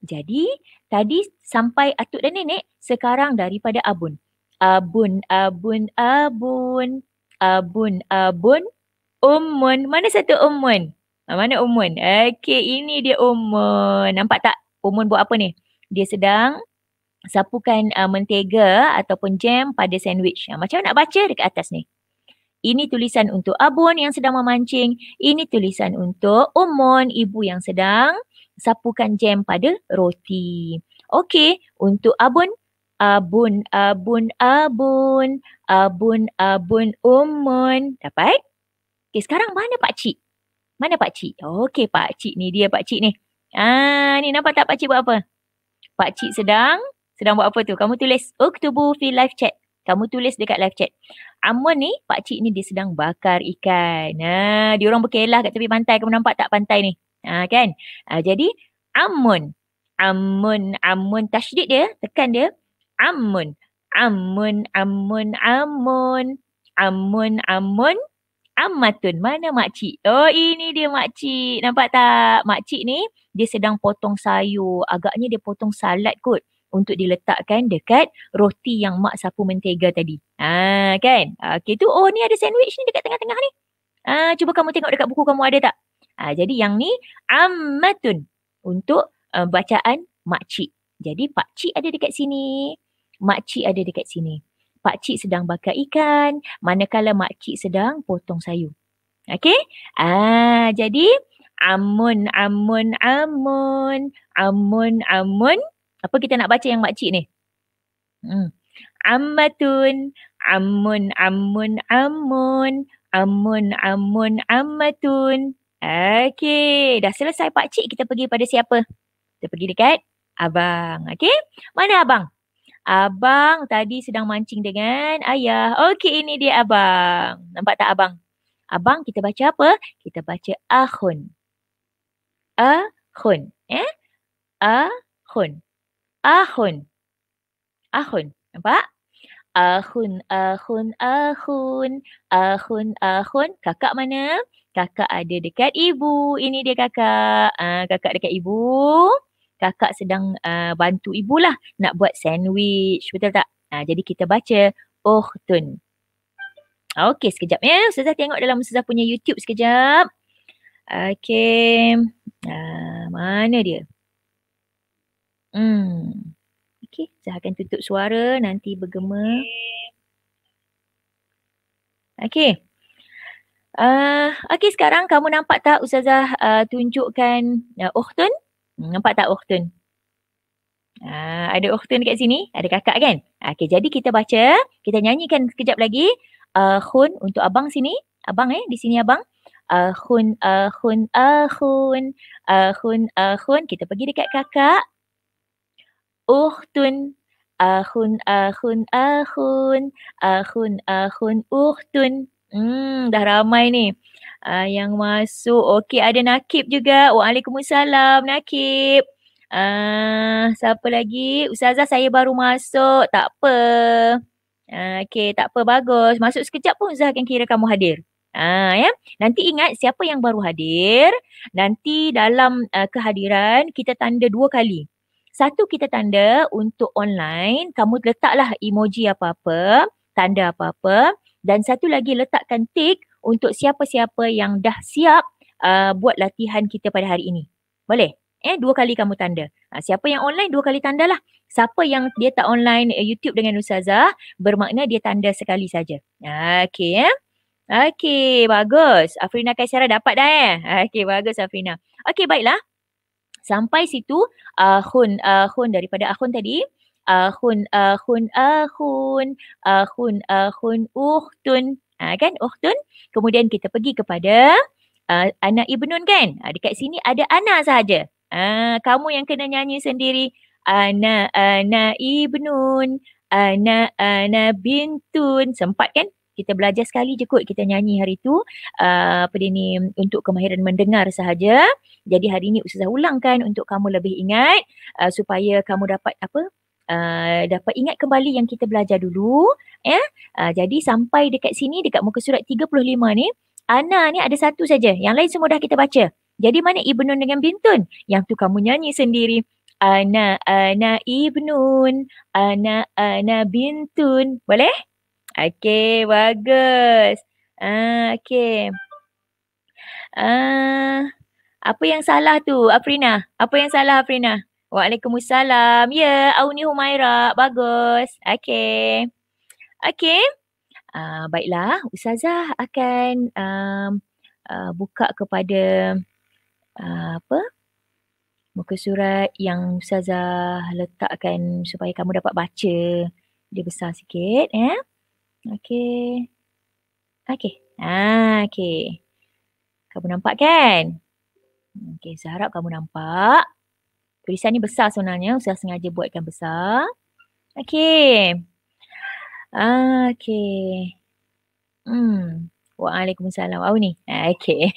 Jadi tadi sampai atuk dan nenek, sekarang daripada abun. Abun, abun, abun, abun, abun, umun. Mana satu umun? Ah, mana umun? Okey, ini dia umun. Nampak tak umun buat apa ni? Dia sedang sapukan uh, mentega ataupun jam pada sandwich. Ha, macam nak baca dekat atas ni. Ini tulisan untuk abun yang sedang memancing. Ini tulisan untuk umun ibu yang sedang sapukan jam pada roti. Okey, untuk abun, abun, abun, abun, abun, abun, umun. Dapat? Okey, sekarang mana Pak Cik? Mana Pak Cik? Okey, Pak Cik ni dia Pak Cik ni. Ah, ni nampak tak Pak Cik buat apa? Pak Cik sedang sedang buat apa tu? Kamu tulis Uktubu oh, fi live chat. Kamu tulis dekat live chat. Amun ni, pak cik ni dia sedang bakar ikan. Ha, dia orang berkelah kat tepi pantai. Kamu nampak tak pantai ni? Ha, kan? Ha, jadi amun. Amun, amun. Tashdid dia, tekan dia. Amun. Amun, amun, amun. Amun, amun. Amatun, mana makcik? Oh, ini dia makcik. Nampak tak? Makcik ni, dia sedang potong sayur. Agaknya dia potong salad kot. Untuk diletakkan dekat roti yang mak sapu mentega tadi. Haa, kan? Ha, okay tu. Oh, ni ada sandwich ni dekat tengah-tengah ni. Haa, cuba kamu tengok dekat buku kamu ada tak? Ha, jadi yang ni ammatun untuk uh, bacaan makcik. Jadi pakcik ada dekat sini. Makcik ada dekat sini. Pakcik sedang bakar ikan. Manakala makcik sedang potong sayur. Okay. Ah, ha, jadi amun, amun, amun. Amun, amun. Apa kita nak baca yang makcik ni? Hmm. Ammatun. Amun, amun, amun. Amun, amun, amatun. Okay, dah selesai pak cik kita pergi pada siapa? Kita pergi dekat abang. Okay, Mana abang? Abang tadi sedang mancing dengan ayah. Okay, ini dia abang. Nampak tak abang? Abang kita baca apa? Kita baca ahun. Ahun, eh? Ahun. Ahun. Ahun. Nampak? Ahun, ahun, ahun. Ahun, ahun. Kakak mana? kakak ada dekat ibu. Ini dia kakak. Uh, kakak dekat ibu. Kakak sedang uh, bantu lah nak buat sandwich. Betul tak? Uh, jadi kita baca Oh, Ukhtun. Okey sekejap ya. Ustazah tengok dalam Ustazah punya YouTube sekejap. Okey. Uh, mana dia? Hmm. Okey. Saya akan tutup suara nanti bergema. Okey. Uh, ah, okay sekarang kamu nampak tak Ustazah uh, tunjukkan uh, ah, Uhtun? Hmm, nampak tak Uhtun? Uh, ada Uhtun dekat sini? Ada kakak kan? Okay jadi kita baca, kita nyanyikan sekejap lagi uh, Hun untuk abang sini. Abang eh, di sini abang. Uh, hun, uh, hun, uh, hun. Uh, hun, uh, hun. Kita pergi dekat kakak. Uhtun. Uh, hun, uh, hun, uh, hun. hun, hun, hun. Uhtun. Hmm, dah ramai ni. Uh, yang masuk. Okey, ada Nakib juga. Waalaikumsalam, Nakib. Uh, siapa lagi? Ustazah, saya baru masuk. Tak apa. Uh, ah, okay, tak apa. Bagus. Masuk sekejap pun Ustazah akan kira kamu hadir. Uh, ya? Nanti ingat siapa yang baru hadir. Nanti dalam uh, kehadiran, kita tanda dua kali. Satu kita tanda untuk online. Kamu letaklah emoji apa-apa. Tanda apa-apa dan satu lagi letakkan tick untuk siapa-siapa yang dah siap uh, buat latihan kita pada hari ini. Boleh? Eh, dua kali kamu tanda. Ha, siapa yang online, dua kali tandalah. Siapa yang dia tak online uh, YouTube dengan Ustazah, bermakna dia tanda sekali saja. Okay, ya. Yeah? Okay, bagus. Afrina Kaisara dapat dah, ya. Eh? Okay, bagus Afrina. Okay, baiklah. Sampai situ, uh, Hun, uh, Hun daripada Ahun tadi ahun ahun ahun ahun ahun uhtun ha, kan uhtun kemudian kita pergi kepada uh, anak ibnun kan ha, dekat sini ada anak sahaja ha, kamu yang kena nyanyi sendiri ana ana ibnun ana ana bintun sempat kan kita belajar sekali je kot kita nyanyi hari tu uh, apa dia ni untuk kemahiran mendengar sahaja jadi hari ni usaha ulangkan untuk kamu lebih ingat uh, supaya kamu dapat apa uh, dapat ingat kembali yang kita belajar dulu ya yeah? uh, jadi sampai dekat sini dekat muka surat 35 ni ana ni ada satu saja yang lain semua dah kita baca jadi mana ibnun dengan bintun yang tu kamu nyanyi sendiri ana ana ibnun ana ana bintun boleh okey bagus ah uh, okey ah uh, apa yang salah tu Afrina apa yang salah Afrina Waalaikumsalam. Ya, yeah, Auni Humaira. Bagus. Okay. Okay. Uh, ah, baiklah, Ustazah akan um, uh, buka kepada uh, apa? Muka surat yang Ustazah letakkan supaya kamu dapat baca. Dia besar sikit. Eh? Ya. Okay. Okay. Ah, okay. Kamu nampak kan? Okay, saya harap kamu nampak. Tulisan ni besar sebenarnya. usaha sengaja buatkan besar. Okay. Ah, okay. Hmm. Waalaikumsalam. Oh ni. Okay.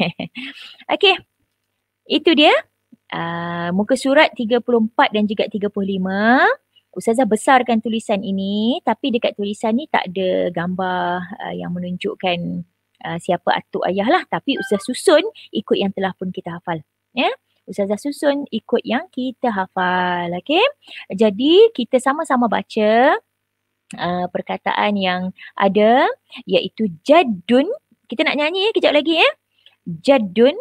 Ah, okay. Itu dia. Uh, muka surat 34 dan juga 35. Ustazah besarkan tulisan ini tapi dekat tulisan ni tak ada gambar uh, yang menunjukkan uh, siapa atuk ayah lah tapi Ustazah susun ikut yang telah pun kita hafal. Ya. Yeah? Ustazah susun ikut yang kita hafal. Okey. Jadi kita sama-sama baca uh, perkataan yang ada iaitu jadun. Kita nak nyanyi ya kejap lagi ya. Jadun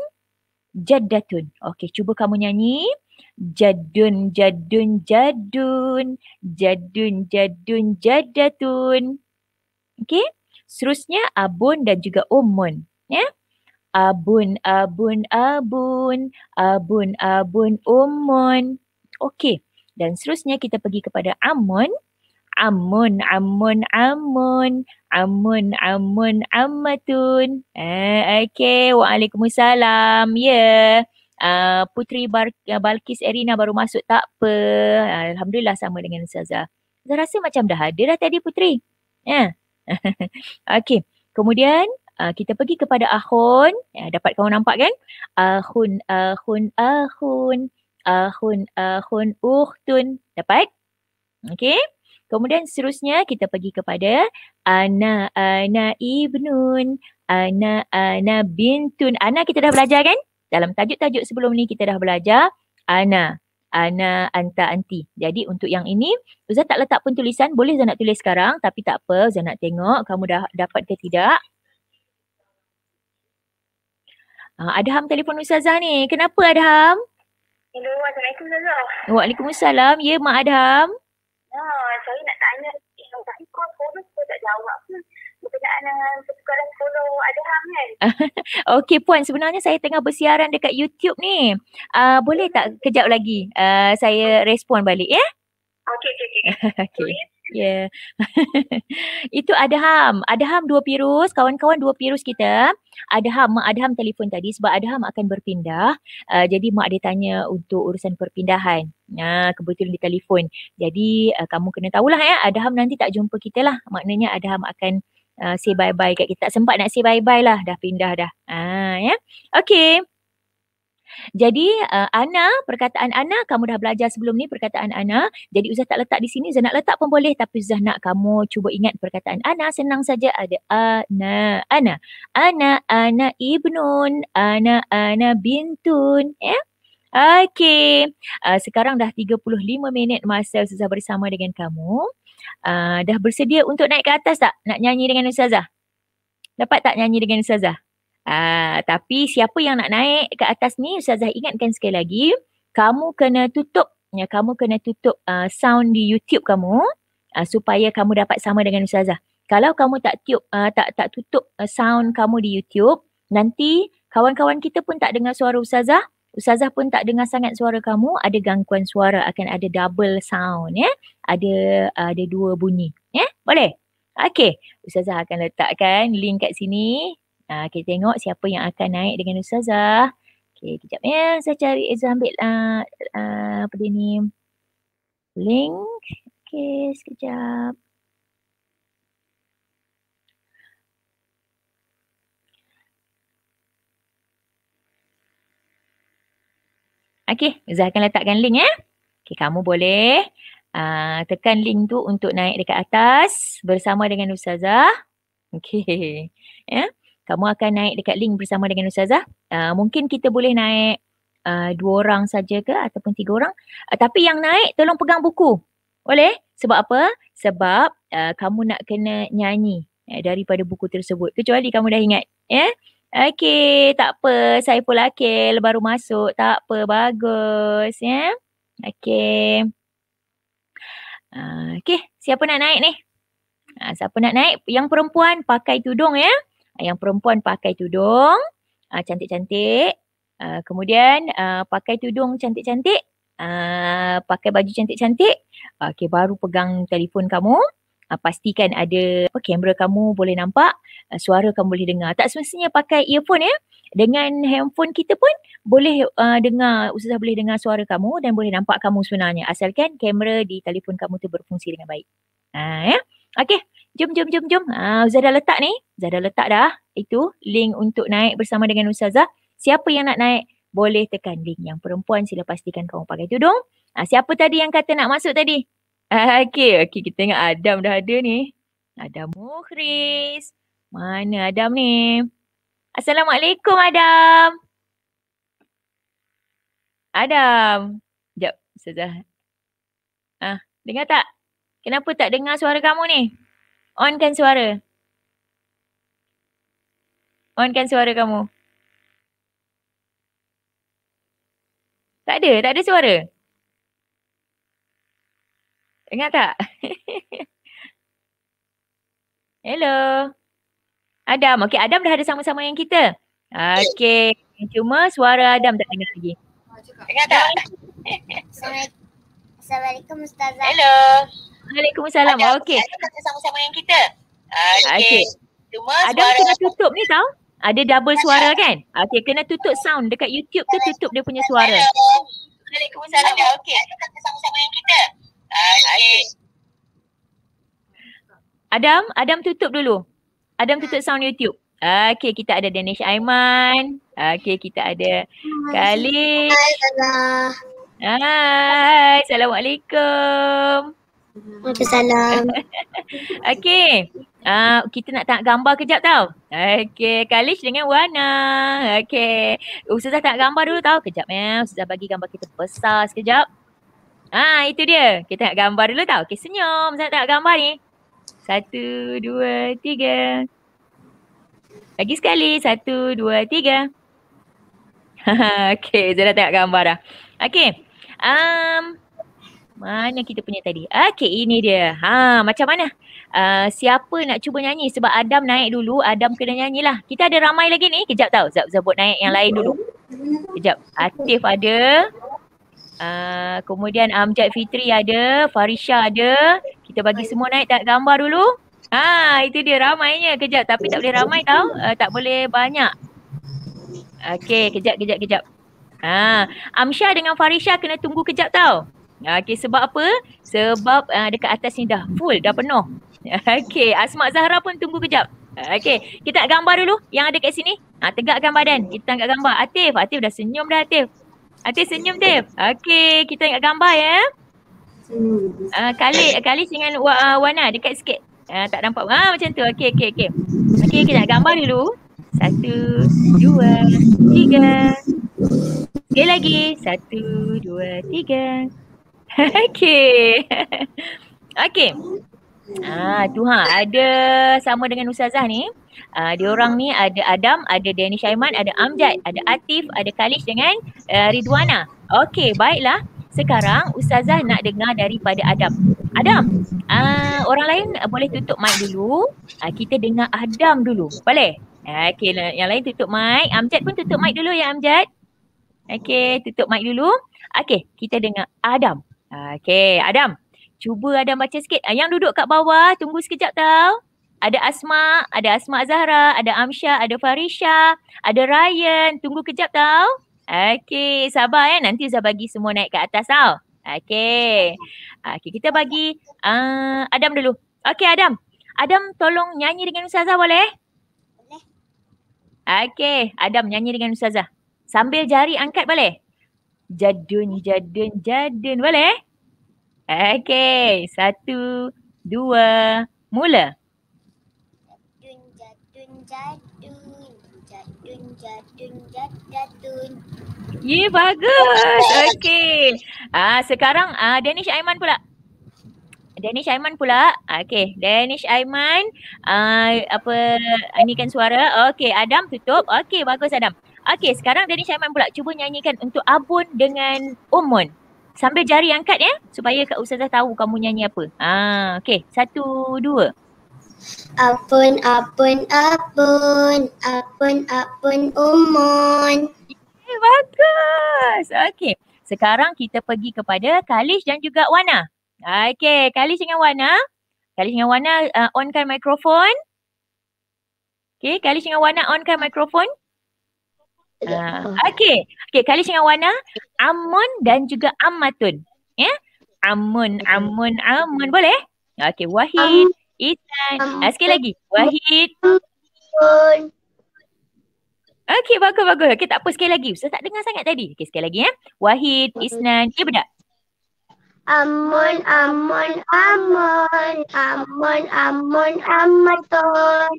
jadatun. Okey, cuba kamu nyanyi. Jadun, jadun, jadun. Jadun, jadun, jadatun. Okey. Seterusnya abun dan juga umun. Ya. Yeah? Abun, abun, abun. Abun, abun, umun. Okey. Dan seterusnya kita pergi kepada amun. Amun, amun, amun. Amun, amun, amatun. Eh, okey. Waalaikumsalam. Ya. Yeah. Uh, Puteri Bar- ah, Balkis Erina baru masuk. Tak apa. Alhamdulillah sama dengan Saza. Saya rasa macam dah ada dah tadi Putri Yeah. okey. Kemudian uh, kita pergi kepada Ahun. Ya, dapat kamu nampak kan? Ahun, Ahun, Ahun. Ahun, Ahun, Uhtun. Dapat? Okey. Kemudian seterusnya kita pergi kepada Ana, Ana Ibnun. Ana, Ana Bintun. Ana kita dah belajar kan? Dalam tajuk-tajuk sebelum ni kita dah belajar Ana. Ana, Anta, Anti. Jadi untuk yang ini, Ustaz tak letak pun tulisan. Boleh Ustaz nak tulis sekarang tapi tak apa. Ustaz nak tengok kamu dah dapat ke tidak. Ha, ada ham telefon Ustazah ni. Kenapa Adham? Hello, Assalamualaikum Ustazah. Waalaikumsalam. Ya, Mak Adham. Ya, oh, saya nak tanya. Eh, tak ikut follow saya tak jawab ke? Berkenaan dengan kesukaran follow Adham kan? Okey Puan, sebenarnya saya tengah bersiaran dekat YouTube ni. Uh, boleh tak kejap lagi uh, saya respon balik ya? Okey, okey, okey. Okey. Okay. Yeah. Itu Adham. Adham dua virus, kawan-kawan dua virus kita. Adham, Mak Adham telefon tadi sebab Adham akan berpindah. Uh, jadi Mak dia tanya untuk urusan perpindahan. Nah, kebetulan di telefon. Jadi uh, kamu kena tahulah ya, eh. Adham nanti tak jumpa kita lah. Maknanya Adham akan uh, say bye-bye kat kita. Tak sempat nak say bye-bye lah. Dah pindah dah. Ah, ya. Yeah? Okay. Jadi uh, Ana, perkataan Ana, kamu dah belajar sebelum ni perkataan Ana. Jadi Uzah tak letak di sini, Uzah nak letak pun boleh tapi Uzah nak kamu cuba ingat perkataan Ana. Senang saja ada Ana, Ana. Ana, Ana Ibnun, Ana, Ana Bintun. Ya? Yeah? Okay. Uh, sekarang dah 35 minit masa Ustazah bersama dengan kamu. Uh, dah bersedia untuk naik ke atas tak? Nak nyanyi dengan Ustazah? Dapat tak nyanyi dengan Ustazah? Ah, tapi siapa yang nak naik ke atas ni ustazah ingatkan sekali lagi kamu kena tutup ya kamu kena tutup uh, sound di YouTube kamu uh, supaya kamu dapat sama dengan ustazah kalau kamu tak tiup uh, tak tak tutup uh, sound kamu di YouTube nanti kawan-kawan kita pun tak dengar suara ustazah ustazah pun tak dengar sangat suara kamu ada gangguan suara akan ada double sound ya ada uh, ada dua bunyi ya boleh Okay, Ustazah akan letakkan link kat sini Uh, kita tengok siapa yang akan naik dengan Ustazah. Okay, kejap ya. Saya cari Ustazah ambil uh, uh, apa dia ni. Link. Okay, sekejap. Okay, Ustazah akan letakkan link ya. Eh? Okay, kamu boleh uh, tekan link tu untuk naik dekat atas bersama dengan Ustazah. Okay, ya. Yeah kamu akan naik dekat link bersama dengan ustazah. Uh, mungkin kita boleh naik uh, dua orang saja ke ataupun tiga orang. Uh, tapi yang naik tolong pegang buku. Boleh? Sebab apa? Sebab uh, kamu nak kena nyanyi eh, daripada buku tersebut. Kecuali kamu dah ingat. Eh? Okey. tak apa. Saya pun lakil baru masuk. Tak apa, bagus. Ya? Yeah? Okey. Uh, okay, siapa nak naik ni? Uh, siapa nak naik? Yang perempuan pakai tudung ya. Yeah? Yang perempuan pakai tudung ah, cantik-cantik. Uh, kemudian uh, pakai tudung cantik-cantik. Uh, pakai baju cantik-cantik. Uh, okay, baru pegang telefon kamu. Uh, pastikan ada apa, kamera kamu boleh nampak. Uh, suara kamu boleh dengar. Tak semestinya pakai earphone ya. Dengan handphone kita pun boleh uh, dengar, usaha boleh dengar suara kamu dan boleh nampak kamu sebenarnya. Asalkan kamera di telefon kamu tu berfungsi dengan baik. Uh, ya? Okay. Jom, jom, jom, jom. Uh, Zah dah letak ni. Zah dah letak dah. Itu link untuk naik bersama dengan Ustazah. Siapa yang nak naik boleh tekan link. Yang perempuan sila pastikan kamu pakai tudung. Uh, siapa tadi yang kata nak masuk tadi? Uh, ah, okay, okay. Kita tengok Adam dah ada ni. Adam Mukhris. Mana Adam ni? Assalamualaikum Adam. Adam. Sekejap. Ustazah. Ah, dengar tak? Kenapa tak dengar suara kamu ni? onkan suara. Onkan suara kamu. Tak ada, tak ada suara. Dengar tak? Hello. Adam, okey Adam dah ada sama-sama yang kita. Okey, cuma suara Adam tak dengar lagi. Dengar tak? Assalamualaikum Ustazah. Hello. Waalaikumsalam. Ada okey. Ada sama-sama yang kita. Okey. Okay. Cuma ada suara kena tutup ni tau. Ada double suara kan? Okey, kena tutup sound dekat YouTube ke tutup dia punya suara. Waalaikumsalam. Okey. Ada sama-sama yang kita. Okey. Adam, Adam tutup dulu. Adam tutup sound YouTube. Okay, kita ada Danish Aiman. Okay, kita ada Hai. Khalid. Hai, Salah. Hai, Assalamualaikum. Mm-hmm. Waalaikumsalam. Okey. Uh, kita nak tak gambar kejap tau. Okey, Kalish dengan Wana. Okey. Ustazah tak gambar dulu tau. Kejap ya. Ustazah bagi gambar kita besar sekejap. Ah, itu dia. Kita nak gambar dulu tau. Okey, senyum. Saya tak gambar ni. Satu, dua, tiga. Lagi sekali. Satu, dua, tiga. okay, Zara tengok gambar dah. Okay. Um, mana kita punya tadi? Okay, ini dia. Ha, macam mana? Uh, siapa nak cuba nyanyi? Sebab Adam naik dulu, Adam kena nyanyilah. Kita ada ramai lagi ni. Kejap tau, Zab buat naik yang lain dulu. Kejap. Atif ada. Uh, kemudian Amjad Fitri ada. Farisha ada. Kita bagi semua naik tak gambar dulu. Ha, itu dia ramainya. Kejap, tapi tak boleh ramai tau. Uh, tak boleh banyak. Okay, kejap, kejap, kejap. Ha, Amsyah dengan Farisha kena tunggu kejap tau. Ah, okay sebab apa? Sebab uh, dekat atas ni dah full, dah penuh. Okay, Asma ah, Zahra pun tunggu kejap. Okay, kita nak gambar dulu yang ada kat sini. Ha, tegakkan badan. Kita nak gambar. Atif, Atif dah senyum dah Atif. Atif senyum Atif. Okay, kita nak gambar ya. Uh, kali, kali dengan uh, Wana dekat sikit. Uh, tak nampak. Ha, macam tu. Okay, okay, okay. Okay kita nak gambar dulu. Satu, dua, tiga. Okay lagi. Satu, dua, tiga. Okay. Okay. Ah, tu ha. Ada sama dengan Ustazah ni. Ah dia orang ni ada Adam, ada Danish Aiman, ada Amjad, ada Atif, ada Kalish dengan uh, Ridwana. Okay baiklah. Sekarang Ustazah nak dengar daripada Adam. Adam, ah orang lain boleh tutup mic dulu. Uh, kita dengar Adam dulu. Boleh? Okey, yang lain tutup mic. Amjad pun tutup mic dulu ya Amjad. Okay tutup mic dulu. Okay kita dengar Adam. Okay, Adam. Cuba Adam baca sikit. Ah, yang duduk kat bawah, tunggu sekejap tau. Ada Asma, ada Asma Zahra, ada Amsha, ada Farisha, ada Ryan. Tunggu kejap tau. Okay, sabar eh. Nanti saya bagi semua naik kat atas tau. Okay. Ah, okay, kita bagi uh, Adam dulu. Okay, Adam. Adam tolong nyanyi dengan Ustazah boleh? Boleh. Okay, Adam nyanyi dengan Ustazah. Sambil jari angkat boleh? Jadun, jadun, jadun. Boleh? Okey. Satu, dua, mula. Jadun, jadun, jadun. Jadun, jadun, jadun. Ye, ya, yeah, bagus. Okey. Ah, uh, sekarang ah uh, Danish Aiman pula. Danish Aiman pula. Okey, Danish Aiman uh, apa ini kan suara. Okey, Adam tutup. Okey, bagus Adam. Okay sekarang Danish Aiman pula cuba nyanyikan untuk Abun dengan Omon. Sambil jari angkat ya supaya Kak Ustazah tahu kamu nyanyi apa. Ah, ha, okay satu dua. Abun abun abun abun abun umun. Hey, eh, bagus. Okay. Sekarang kita pergi kepada Kalish dan juga Wana. Okay, Kalish dengan Wana. Kalish dengan Wana uh, onkan mikrofon. Okay, Kalish dengan Wana onkan mikrofon. Uh, ah. oh. okay. Okay, Kalish dengan Wana. Amun dan juga Amatun. Ya? Yeah? Amun, Amun, Amun. Boleh? Okay, Wahid, Isan. Uh, sekali lagi. Wahid. Okay, bagus, bagus. Okay, tak apa. Sekali lagi. Ustaz tak dengar sangat tadi. Okay, sekali lagi ya. Wahid, Isnan. Okay, ya, benda. Amun, amun, amun, amun, amun, amun, amun.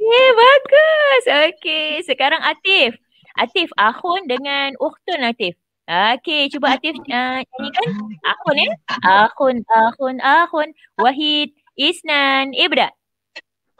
Eh, Yeay, bagus. Okay, sekarang Atif. Atif Ahun dengan Uhtun Atif. Okey, cuba Atif uh, ini kan? Ahun ya? Eh? Ahun, Ahun, Ahun. Wahid, Isnan, Ibra. Eh,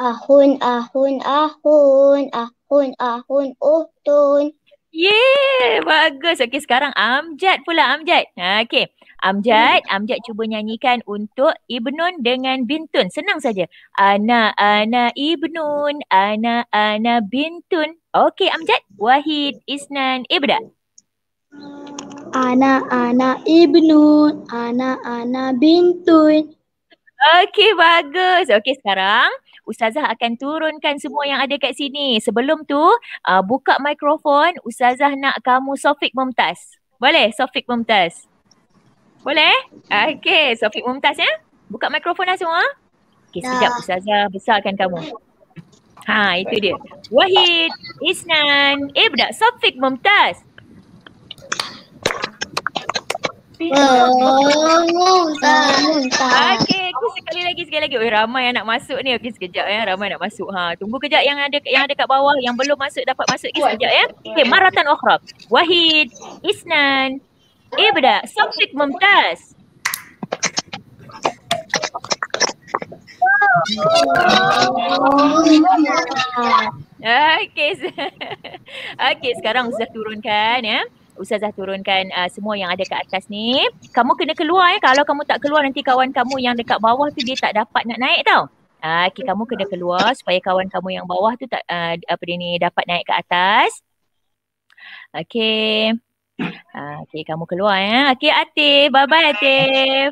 Ahun, Ahun, Ahun, Ahun, Ahun, Uhtun. Yeay, bagus. Okey, sekarang Amjad pula, Amjad. Ha, okey. Amjad, hmm. Amjad cuba nyanyikan untuk Ibnun dengan Bintun. Senang saja. Ana, Ana Ibnun, Ana, Ana Bintun. Okey, Amjad. Wahid, Isnan, Ibda. Ana, Ana Ibnun, Ana, Ana Bintun. Okey, bagus. Okey, sekarang Ustazah akan turunkan semua yang ada kat sini. Sebelum tu, uh, buka mikrofon. Ustazah nak kamu Sofik Mumtaz. Boleh Sofik Mumtaz? Boleh? Okay, Sofik Mumtaz ya. Buka mikrofon lah semua. Okay, sekejap Ustazah besarkan kamu. Ha, itu dia. Wahid, Isnan, Ibda, eh, Sofik Mumtaz. Oh, Mumtaz. Okay lagi sekali lagi. Oi ramai yang nak masuk ni. Okey sekejap ya. Eh, ramai nak masuk. Ha tunggu kejap yang ada yang ada kat bawah yang belum masuk dapat masuk okay, sekejap ya. Okey maratan ukhra. Wahid, Isnan, Ibda, eh, Sofik Mumtaz. Okay. okay, sekarang sudah turunkan ya. Ustazah turunkan uh, semua yang ada kat atas ni. Kamu kena keluar ya. Eh. Kalau kamu tak keluar nanti kawan kamu yang dekat bawah tu dia tak dapat nak naik tau. Uh, okay, kamu kena keluar supaya kawan kamu yang bawah tu tak uh, apa ni dapat naik ke atas. Okay. Uh, okay, kamu keluar ya. Eh. Okay, Atif. Bye-bye, Atif.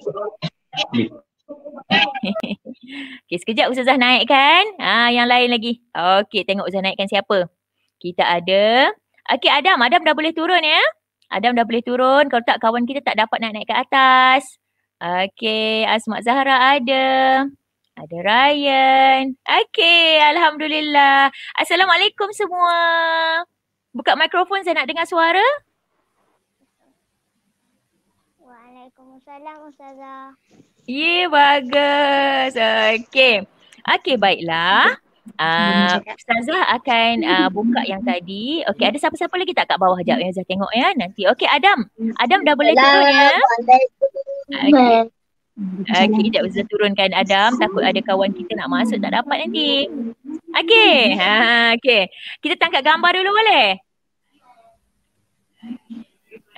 okay, sekejap Ustazah naik kan. Uh, yang lain lagi. Okay, tengok Ustazah naikkan siapa. Kita ada Okey Adam, Adam dah boleh turun ya. Eh? Adam dah boleh turun. Kalau tak kawan kita tak dapat nak naik ke atas. Okay. Asma Zahra ada. Ada Ryan. Okay. Alhamdulillah. Assalamualaikum semua. Buka mikrofon saya nak dengar suara. Waalaikumsalam Ustazah. Ye ya, yeah, bagus. Okay. Okay baiklah. Okay. Ah, Ustazah akan uh, buka yang tadi. Okey, ada siapa-siapa lagi tak kat bawah jap yang saya tengok ya nanti. Okey, Adam. Adam dah boleh turun ya. Okey. Okey, jap Ustazah turunkan Adam. Takut ada kawan kita nak masuk tak dapat nanti. Okey. Ha, okey. Kita tangkap gambar dulu boleh?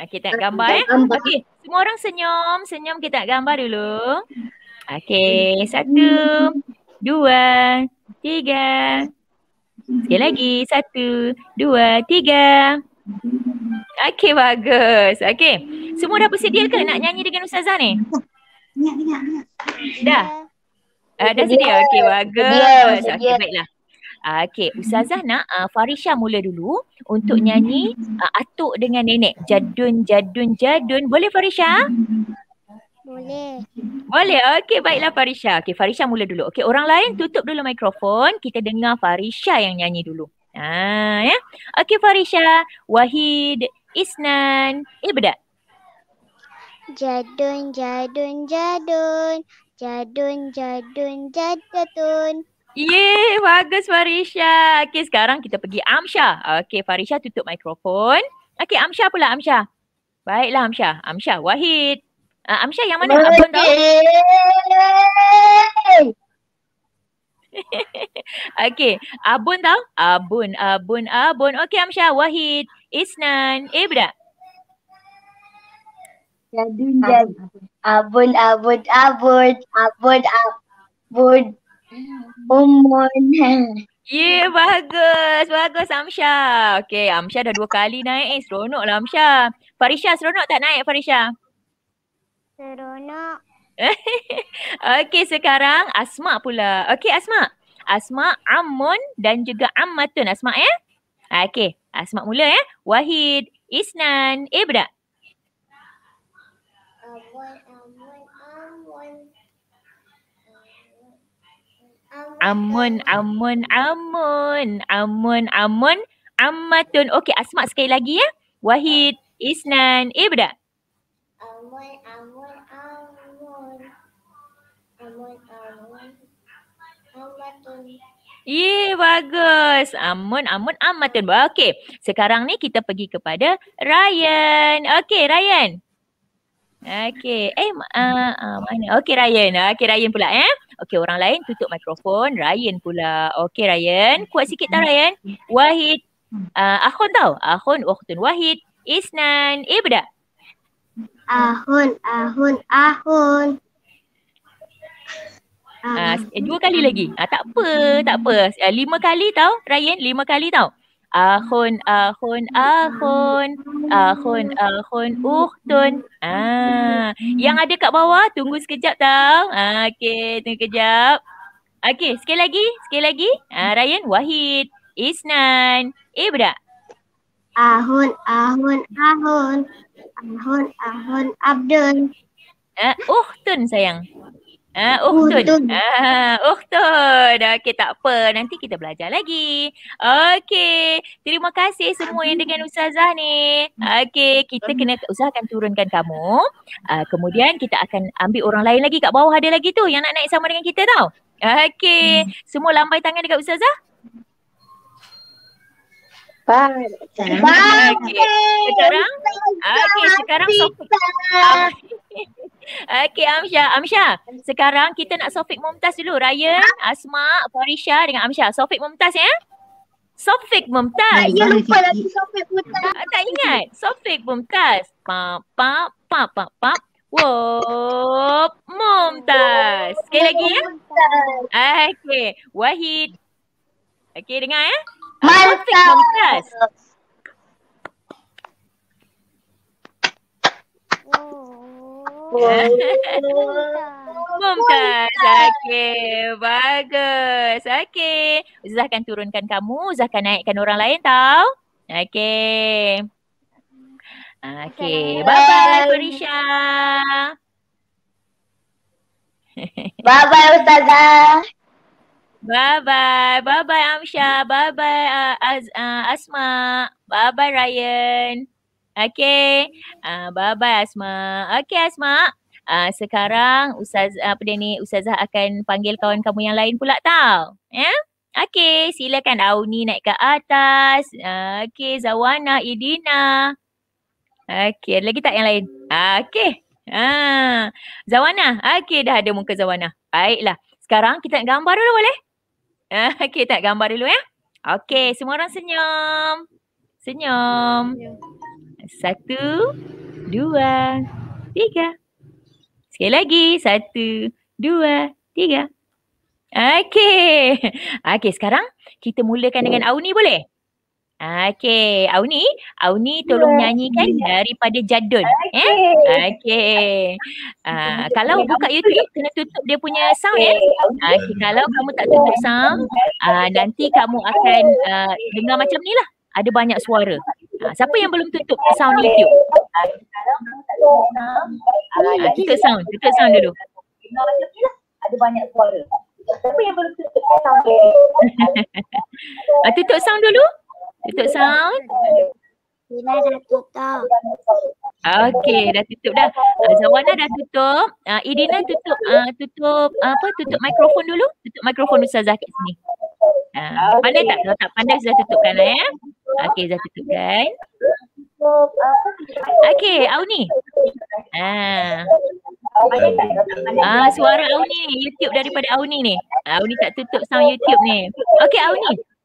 Okey, tak gambar eh. Okey, semua orang senyum. Senyum kita gambar dulu. Okey, satu, dua, tiga. Tiga. Sekali lagi. Satu, dua, tiga. Okey bagus. Okey. Semua dah bersedia ke nak nyanyi dengan Ustazah ni? Ya, ya, ya. Dah? Uh, dah sedia? Okey bagus. Okey baiklah. Uh, Okey Ustazah nak uh, Farisha mula dulu untuk nyanyi uh, Atuk dengan Nenek. Jadun, jadun, jadun. Boleh Farisha? Boleh. Boleh. Okey, baiklah Farisha. Okey, Farisha mula dulu. Okey, orang lain tutup dulu mikrofon. Kita dengar Farisha yang nyanyi dulu. Ha, ah, ya. Okey, Farisha, Wahid, Isnan, eh Ibda. Jadun, jadun, jadun. Jadun, jadun, jadun. Yeay, bagus Farisha. Okey, sekarang kita pergi Amsha. Okey, Farisha tutup mikrofon. Okey, Amsha pula, Amsha. Baiklah, Amsha. Amsha, Wahid. Uh, ah, Amsyah yang mana Abang Dong? okay, Abun tau? Abun, Abun, Abun. Okay, Amsyah, Wahid, Isnan, eh budak? Jadun, jadun. Abun, Abun, Abun, Abun, Abun, Umun. Yeah, bagus. Bagus, Amsyah. Okay, Amsyah dah dua kali naik. Eh, seronok lah, Amsyah. Farisha, seronok tak naik, Farisha? Farisha? Seronok. Okey sekarang Asma pula. Okey Asma. Asma Amun dan juga Ammatun Asma ya. Okey, Asma mula ya. Wahid, Isnan, eh Amun, amun, amun. Amun, amun, amatun. Okey, Asma sekali lagi ya. Wahid, Isnan, eh Amoy, amoy, amoy. Amoy, amoy. Amatun. Ye, bagus. Amun, amun, amatun. Okey, sekarang ni kita pergi kepada Ryan. Okey, Ryan. Okey. Eh, uh, uh, mana? Okey, Ryan. Ah, okey, Ryan pula eh. Okey, orang lain tutup mikrofon. Ryan pula. Okey, Ryan. Kuat sikit tak, Ryan? Wahid. Uh, akhun tau. Akhun, Uhtun Wahid. Isnan. Eh, bedak? Ahun, ahun, ahun. Ah, Uh, dua kali lagi. Uh, tak apa, tak apa. Uh, lima kali tau, Ryan. Lima kali tau. Ahun, ahun, ahun. Ahun, ahun, uhtun. Ah. Yang ada kat bawah, tunggu sekejap tau. Ah, okay, tunggu sekejap. Okay, sekali lagi, sekali lagi. Ah, Ryan, Wahid, Isnan. Ibra. Eh, ahun, ahun, ahun. Ahon, Ahon Abdul. Ah, uh, Tun sayang. Ah, uh, tun. Ah, uh, tun. Ah, okey, tak apa. Nanti kita belajar lagi. Okey. Terima kasih semua yang dengan Ustazah ni. Okey, kita kena usahakan turunkan kamu. Uh, kemudian kita akan ambil orang lain lagi kat bawah ada lagi tu yang nak naik sama dengan kita tau. Okey. Hmm. Semua lambai tangan dekat Ustazah. Bye. Sekarang, okay, sekarang Sofik. okay, Amsha, Amsha. Sekarang kita nak Sofik Mumtaz dulu. Ryan, Asma, Farisha dengan Amsha. Sofik Mumtaz ya. Sofik Mumtaz. Ya, lupa lagi Sofik Mumtaz. Ah, tak ingat. Sofik Mumtaz. Pa, pa, pa, pa, pa. Wop, Mumtaz. Sekali lagi ya. Okay, Wahid. Okay, dengar ya. Mantap. Mumtaz. Okay. Bagus. Okay. Zah akan turunkan kamu. Zah akan naikkan orang lain tau. Okay. Okay. Bye-bye, Perisha. Bye-bye, Ustazah. Bye-bye. Bye-bye, Amsha. Bye-bye, uh, Az- uh, Asma. Bye-bye, Ryan. Okay. Uh, bye-bye, Asma. Okay, Asma. Uh, sekarang, Ustaz, apa dia ni? Ustazah akan panggil kawan kamu yang lain pula tau. Ya? Yeah? Okay, silakan Auni naik ke atas. Uh, okay, Zawana, Idina. Okay, ada lagi tak yang lain? Okay. Uh, Zawana. Okay, dah ada muka Zawana. Baiklah. Sekarang kita nak gambar dulu boleh? Okay, tak gambar dulu ya. Okay, semua orang senyum. Senyum. Satu, dua, tiga. Sekali lagi. Satu, dua, tiga. Okay. Okay, sekarang kita mulakan dengan Auni boleh? Okay, Auni, Auni tolong yeah. nyanyikan yeah. daripada Jadun. Okay. Eh? Okay. Uh, ah, kalau buka YouTube, kena tutup dia punya sound eh. Okay. okay. kalau kamu tak tutup sound, uh, nanti kamu akan uh, dengar macam ni lah. Ada banyak suara. Uh, siapa yang belum tutup sound YouTube? Uh, tutup sound, tutup sound dulu. Dengar macam ni lah. Ada banyak suara. Siapa yang belum tutup sound tutup sound dulu. Tutup sound. Irina dah tutup. Okay, dah tutup dah. Ah, Zawana dah tutup. Uh, ah, Irina tutup uh, tutup uh, apa? Tutup mikrofon dulu. Tutup mikrofon Ustazah zaki sini. Uh, pandai tak? Kalau tak pandai, sudah tutupkan lah ya. Okey, Ustazah tutupkan. Okay, Auni. Ah. Ah, suara Auni, YouTube daripada Auni ni. Auni tak tutup sound YouTube ni. Okay, Auni.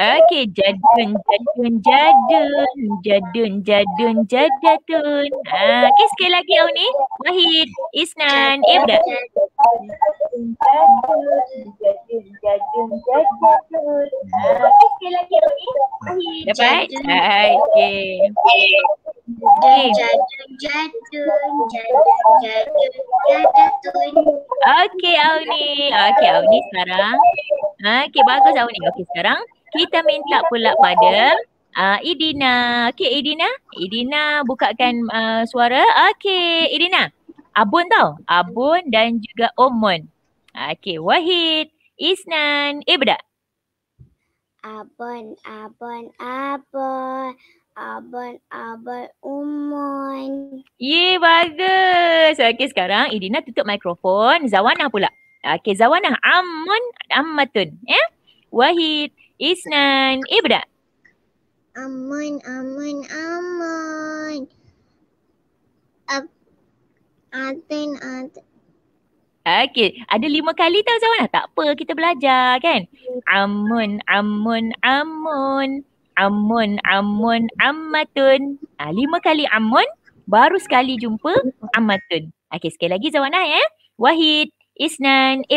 Okey, jadun, jadun, jadun, jadun, jadun, jadatun. Ah, okey, sekali lagi awak ni. Wahid, Isnan, Ibra. Jadun, jadun, jadun, jadun, jadatun. Ah, okey, sekali lagi awak ni. jadun, jadun, jadun, Okey, awak ni. Okey, awak ni sekarang. Okey, bagus awak Okay, sekarang. Kita minta pula pada uh, Idina. Okey Idina, Idina bukakan uh, suara. Okey Idina. Abun tau. Abun dan juga Omon. Okey Wahid, Isnan. Eh bedak. Abun, abun, abun. Abang, abang umun. Ye, bagus. Okey, sekarang Idina tutup mikrofon. Zawana pula. Okey, Zawana. Amun, ammatun. Ya? Yeah? Wahid. Isnan. Eh budak. amun, amun. aman. Ab aten, aten. Okay. Ada lima kali tau Zawana. Lah. Tak apa kita belajar kan. Amun, amun, amun. Amun, amun, ammatun. Ha, lima kali amun. Baru sekali jumpa ammatun. Okay sekali lagi Zawana lah, ya. Eh. Wahid, Isnan, eh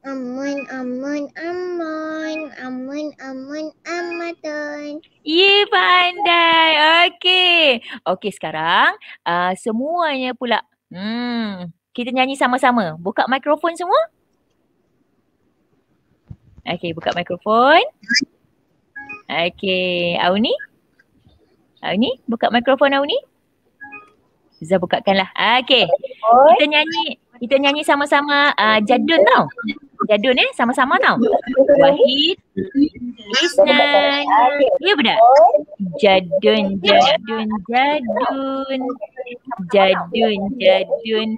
Amun, amun, amun. Amun, amun, amatun. Ye, pandai. Okey. Okey, sekarang uh, semuanya pula. Hmm. Kita nyanyi sama-sama. Buka mikrofon semua. Okey, buka mikrofon. Okey, Auni. Auni, buka mikrofon Auni. Zah bukakanlah. Okey. Kita nyanyi kita nyanyi sama-sama uh, jadun tau. Jadun eh sama-sama tau. Wahid, Isnan. Ya budak. Jadun, jadun, jadun. Jadun, jadun.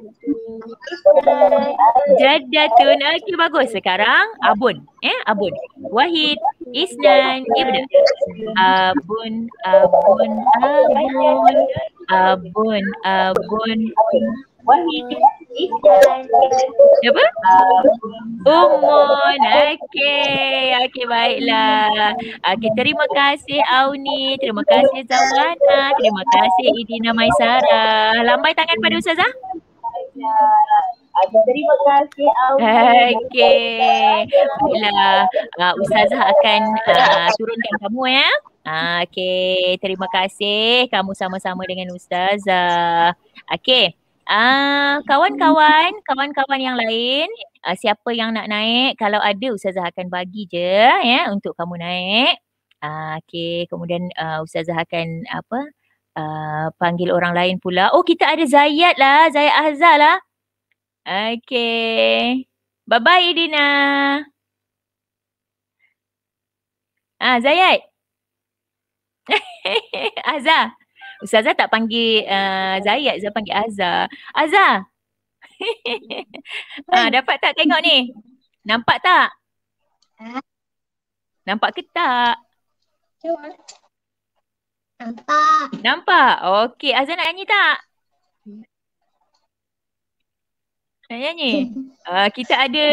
Jadatun. Okey bagus. Sekarang Abun. Eh Abun. Wahid, Isnan. Ya budak. Abun, Abun, Abun. Abun, Abun. abun. Wahid Apa? Umun oh, okey, okey baiklah okey Terima kasih Auni Terima kasih Zawana Terima kasih Idina Maisara Lambai tangan pada Ustazah Terima kasih Auni Okey, Baiklah ah, Ustazah akan uh, turunkan kamu ya ah, Okey, terima kasih kamu sama-sama dengan Ustazah. Okey. Ah, kawan-kawan, kawan-kawan yang lain, uh, siapa yang nak naik, kalau ada ustazah akan bagi je ya untuk kamu naik. Ah uh, okey, kemudian uh, ustazah akan apa? Uh, panggil orang lain pula. Oh, kita ada Zayat lah, Zayat Azhar lah. Okey. Bye-bye Dina. Ah, uh, Zayat. Azhar. Ustazah tak panggil uh, Zayat, Ustazah panggil Azah. Azah! ha, dapat tak tengok ni? Nampak tak? Ah. Nampak ke tak? Nampak. Nampak? Okey, Azah nak nyanyi tak? Nak nyanyi? uh, kita ada,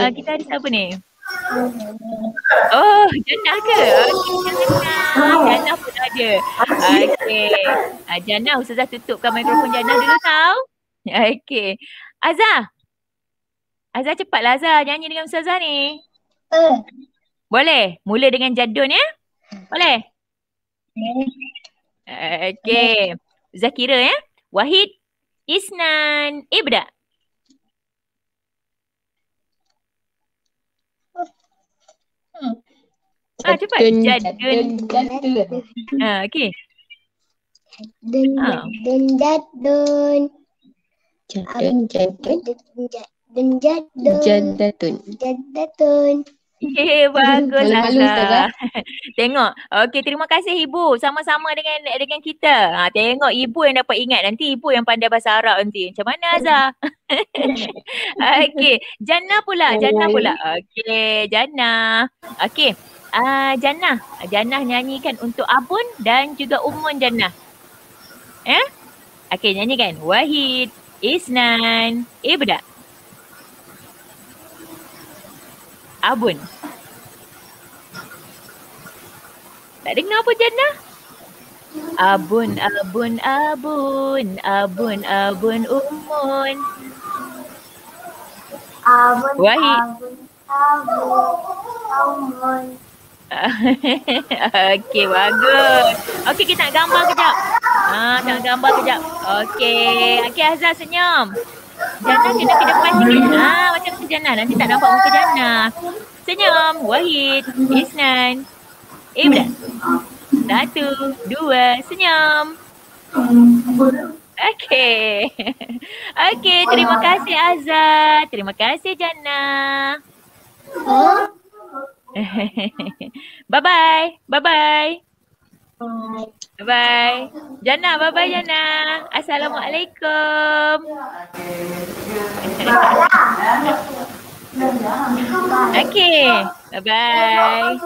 uh, kita ada apa ni? Oh, Jana ke? Okay, oh, Jana ah. pun ada. Okay. Uh, ah, Jana, Ustazah tutupkan mikrofon Jana dulu tau. Okay. Azah. Azah cepatlah Azah nyanyi dengan Ustazah ni. Eh. Boleh? Mula dengan jadun ya? Boleh? Okay. Zakira ya? Wahid. Isnan. Eh, Ah, cepat. Jaden. Jaden. Ha, ah, okey. Jaden. Jaden. Jaden. Jaden. Jaden. Jaden. Jaden. Jaden. Yeah, baguslah. tengok. Okey, terima kasih ibu sama-sama dengan dengan kita. Ha, tengok ibu yang dapat ingat nanti ibu yang pandai bahasa Arab nanti. Macam mana Azah? Okey, Jana pula, Jana pula. Okey, Jana. Okey uh, Jannah. Jannah nyanyikan untuk Abun dan juga Umun Jannah. Eh? Okay, nyanyikan. Wahid, Isnan. Eh, budak? Abun. Tak dengar pun Jannah. Abun, abun, abun, abun, abun, umun. Abun, Wahid. abun, abun, umun. okay, bagus. Okay, kita nak gambar kejap. Ah, nak gambar kejap. Okay. Okay, Azhar senyum. Jana kena ke depan sikit. Ah, macam tu Jana. Nanti tak nampak muka Jana. Senyum. Wahid. Isnan. Ibra. Satu. Dua. Senyum. Okay. okay, terima kasih Azhar. Terima kasih Jana. Oh. bye bye. Bye bye. Bye bye. Jana, bye bye Jana. Assalamualaikum. Okay. Bye bye.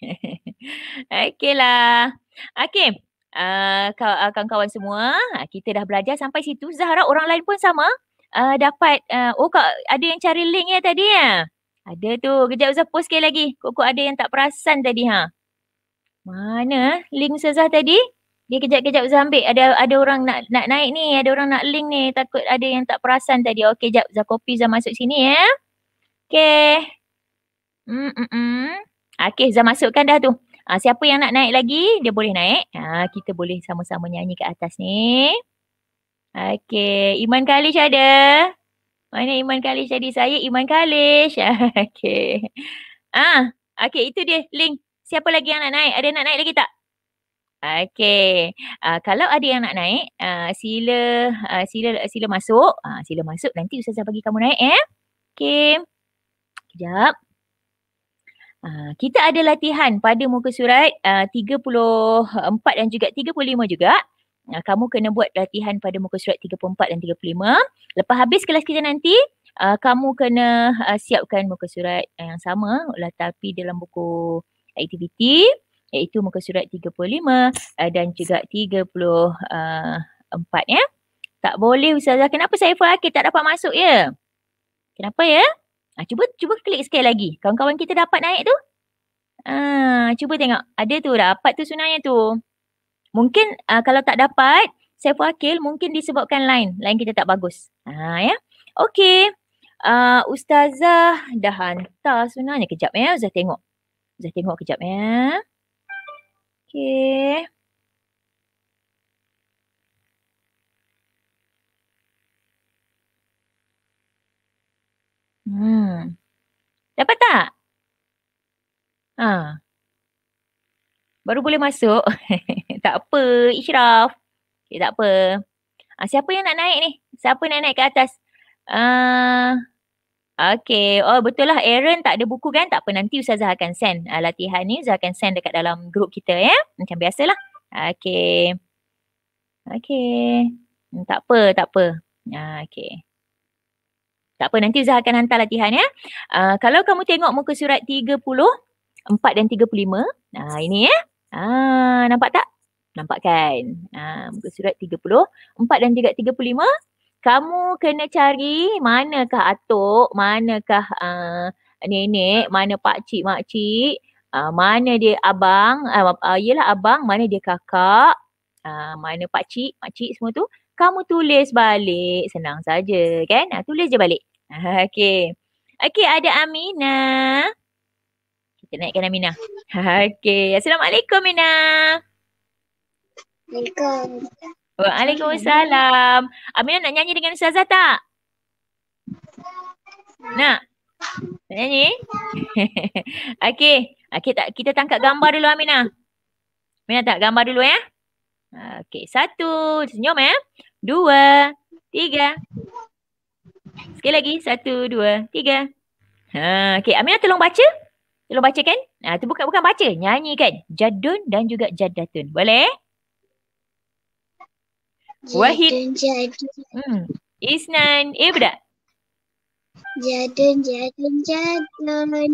Okay lah. Okay. Uh, kawan-kawan semua, ah, kita dah belajar sampai situ. Zahra, orang lain pun sama. Uh, dapat, uh, oh kak, ada yang cari link ya tadi ya? Uh? Ada tu. Kejap Ustazah post sikit lagi. Kok-kok ada yang tak perasan tadi ha. Mana eh, link Ustazah tadi? Dia kejap-kejap Ustazah ambil. Ada ada orang nak nak naik ni. Ada orang nak link ni. Takut ada yang tak perasan tadi. Okey, kejap Ustazah copy Ustazah masuk sini ya. Okey. Mm-mm. Okey, Ustazah masukkan dah tu. Ha, siapa yang nak naik lagi, dia boleh naik. Ha, kita boleh sama-sama nyanyi kat atas ni. Okey, Iman Khalish ada? Mana Iman Khalish tadi? Saya Iman Khalish. okay. Ah, okay itu dia link. Siapa lagi yang nak naik? Ada nak naik lagi tak? Okay. Uh, ah, kalau ada yang nak naik, uh, sila, uh, ah, sila sila sila masuk. Uh, sila masuk. Nanti Ustazah bagi kamu naik eh. Ya. Okay. Sekejap. Uh, kita ada latihan pada muka surat uh, 34 dan juga 35 juga. Uh, Nah, kamu kena buat latihan pada muka surat 34 dan 35. Lepas habis kelas kita nanti, uh, kamu kena uh, siapkan muka surat yang sama lah, tapi dalam buku aktiviti iaitu muka surat 35 uh, ah, dan juga 34 uh, ya. Tak boleh Ustazah. Kenapa saya full akhir tak dapat masuk ya? Kenapa ya? Ha, cuba cuba klik sekali lagi. Kawan-kawan kita dapat naik tu? Ah, ha, cuba tengok. Ada tu dapat tu sunahnya tu. Mungkin uh, kalau tak dapat saya Akil mungkin disebabkan lain. Lain kita tak bagus. Ha ya. Okey. Uh, Ustazah dah hantar sebenarnya. Kejap ya. Ustazah tengok. Ustazah tengok kejap ya. Okey. Hmm. Dapat tak? Ha. Ah. Baru boleh masuk. tak apa, Ishraf. Okay, tak apa. Ah, siapa yang nak naik ni? Siapa nak naik ke atas? Uh, ah, okay. Oh, betul lah. Aaron tak ada buku kan? Tak apa. Nanti Ustazah akan send uh, latihan ni. Ustazah akan send dekat dalam grup kita ya. Macam lah. Okay. Okay. Hmm, tak apa, tak apa. Uh, ah, okay. Tak apa, nanti Zah akan hantar latihan ya. Uh, kalau kamu tengok muka surat 30, 4 dan 35. Nah, uh, ini ya. Ah, nampak tak? Nampak kan? Ah, muka surat 34 dan juga 35. Kamu kena cari manakah atuk, manakah uh, nenek, mana pakcik, Cik uh, mana dia abang, uh, yelah abang, mana dia kakak, uh, mana pakcik, makcik semua tu. Kamu tulis balik. Senang saja kan? Ah, tulis je balik. Okey. Okey ada Aminah. Kita naikkan Amina. Okey. Assalamualaikum Amina. Assalamualaikum. Waalaikumsalam. Amina nak nyanyi dengan Ustazah tak? Nak? Nak nyanyi? Okey. Okey tak kita tangkap gambar dulu Amina. Amina tak gambar dulu ya? Okey. Satu. Senyum ya. Dua. Tiga. Sekali lagi. Satu, dua, tiga. Ha, okay, Amina tolong baca. Tolong baca kan? Ha, tu bukan, bukan baca. Nyanyi kan? Jadun dan juga jadatun. Boleh? Jadun, Wahid. Jadun. Hmm. Isnan. Eh Jadun, jadun, jadun.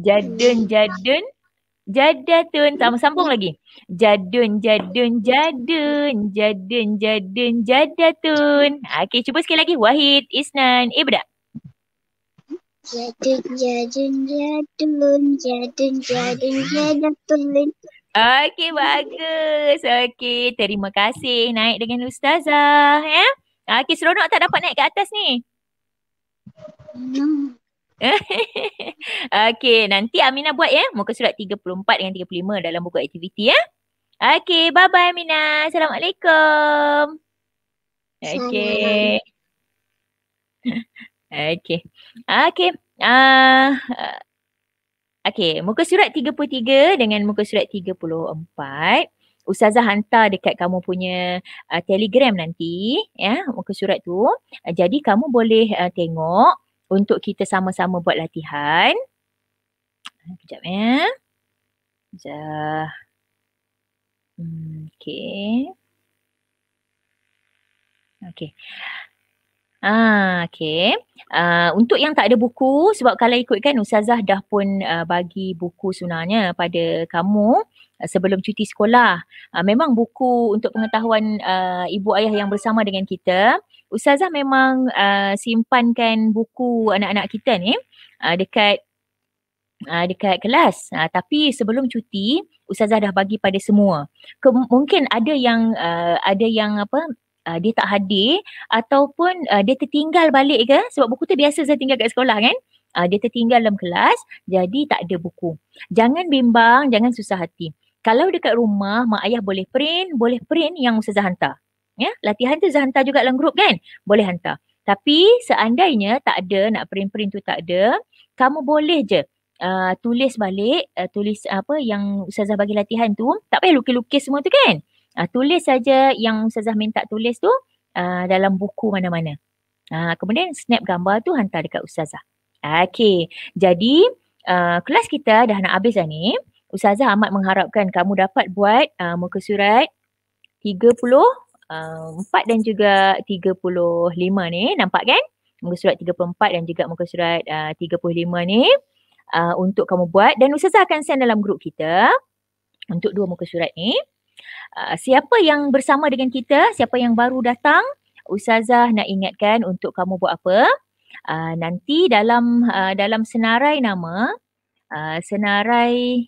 Jadun, jadun. Jadatun. Sama sambung lagi. Jadun, jadun, jadun. Jadun, jadun, jadatun. Ha, okey, cuba sekali lagi. Wahid, Isnan. Eh budak? Jadun, jadun, jadun, jadun, jadun, jadun, Okey, bagus. Okey, terima kasih naik dengan Ustazah. Ya? Eh? Okey, seronok tak dapat naik ke atas ni? No. Hmm. Okey, nanti Aminah buat ya. Muka surat 34 dengan 35 dalam buku aktiviti ya. Okey, bye-bye Aminah. Assalamualaikum. Okey. Okey. Okey. Uh, Okey, muka surat 33 dengan muka surat 34. Ustazah hantar dekat kamu punya uh, telegram nanti, ya, muka surat tu. Uh, jadi kamu boleh uh, tengok untuk kita sama-sama buat latihan. Sekejap ya. Sekejap. Hmm, okey. Okey. Ah, okay. Uh, ah, untuk yang tak ada buku, sebab kalau ikutkan Ustazah dah pun uh, bagi buku sebenarnya pada kamu ah, sebelum cuti sekolah. Uh, memang buku untuk pengetahuan uh, ibu ayah yang bersama dengan kita. Ustazah memang uh, simpankan buku anak-anak kita ni uh, dekat uh, dekat kelas. Uh, tapi sebelum cuti, Ustazah dah bagi pada semua. Ke- mungkin ada yang uh, ada yang apa uh, dia tak hadir ataupun uh, dia tertinggal balik ke sebab buku tu biasa saya tinggal kat sekolah kan uh, dia tertinggal dalam kelas jadi tak ada buku jangan bimbang jangan susah hati kalau dekat rumah mak ayah boleh print boleh print yang ustazah hantar ya latihan tu ustazah hantar juga dalam grup kan boleh hantar tapi seandainya tak ada nak print-print tu tak ada kamu boleh je Uh, tulis balik uh, tulis apa yang ustazah bagi latihan tu tak payah lukis-lukis semua tu kan uh, uh, tulis saja yang Ustazah minta tulis tu uh, dalam buku mana-mana. Uh, kemudian snap gambar tu hantar dekat Ustazah. Okay, jadi uh, kelas kita dah nak habis dah ni. Ustazah amat mengharapkan kamu dapat buat uh, muka surat 30, uh, 4 dan juga 35 ni. Nampak kan? Muka surat 34 dan juga muka surat uh, 35 ni. Uh, untuk kamu buat dan Ustazah akan send dalam grup kita untuk dua muka surat ni. Ah, siapa yang bersama dengan kita, siapa yang baru datang, Ustazah nak ingatkan untuk kamu buat apa. Ah, nanti dalam ah, dalam senarai nama, senarai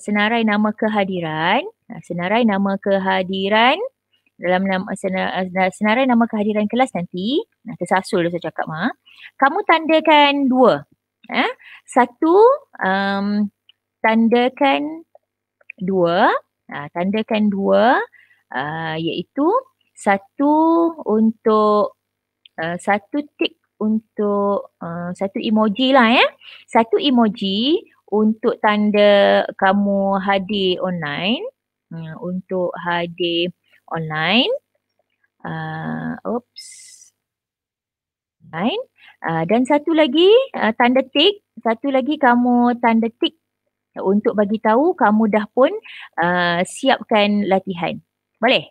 senarai nama kehadiran, senarai nama kehadiran dalam nama, senarai, nama kehadiran kelas nanti, nah, tersasul dah saya cakap ma, kamu tandakan dua. Eh? Satu, um, tandakan dua, Ha, tandakan dua uh, iaitu satu untuk uh, satu tik untuk uh, satu emoji lah eh. Satu emoji untuk tanda kamu hadir online. Uh, untuk hadir online. Uh, oops. Online. Uh, dan satu lagi uh, tanda tik, Satu lagi kamu tanda tick untuk bagi tahu kamu dah pun uh, siapkan latihan. Boleh?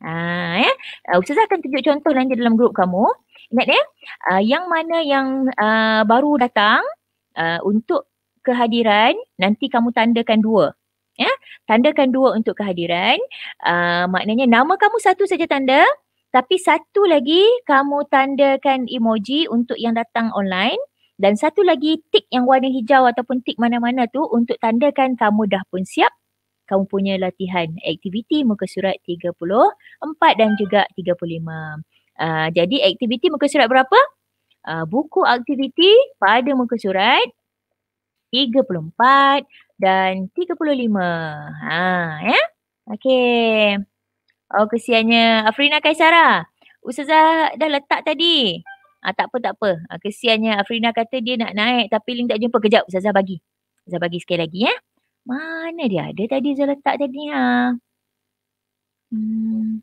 Ha, uh, ya? Uh, Ustazah akan tunjuk contoh nanti dalam grup kamu. Ingat ya, uh, yang mana yang uh, baru datang uh, untuk kehadiran, nanti kamu tandakan dua. Ya? Tandakan dua untuk kehadiran. Uh, maknanya nama kamu satu saja tanda, tapi satu lagi kamu tandakan emoji untuk yang datang online. Dan satu lagi tik yang warna hijau ataupun tik mana-mana tu untuk tandakan kamu dah pun siap kamu punya latihan aktiviti muka surat 34 dan juga 35. Uh, ah, jadi aktiviti muka surat berapa? Uh, buku aktiviti pada muka surat 34 dan 35. Ha, ya? Okey. Oh, kesiannya Afrina Kaisara. Ustazah dah letak tadi. Ah, tak apa, tak apa. Ah, kesiannya Afrina kata dia nak naik tapi link tak jumpa. Kejap, Zaza bagi. Zaza bagi sekali lagi, ya. Mana dia ada tadi Zaza letak tadi, ha? Hmm.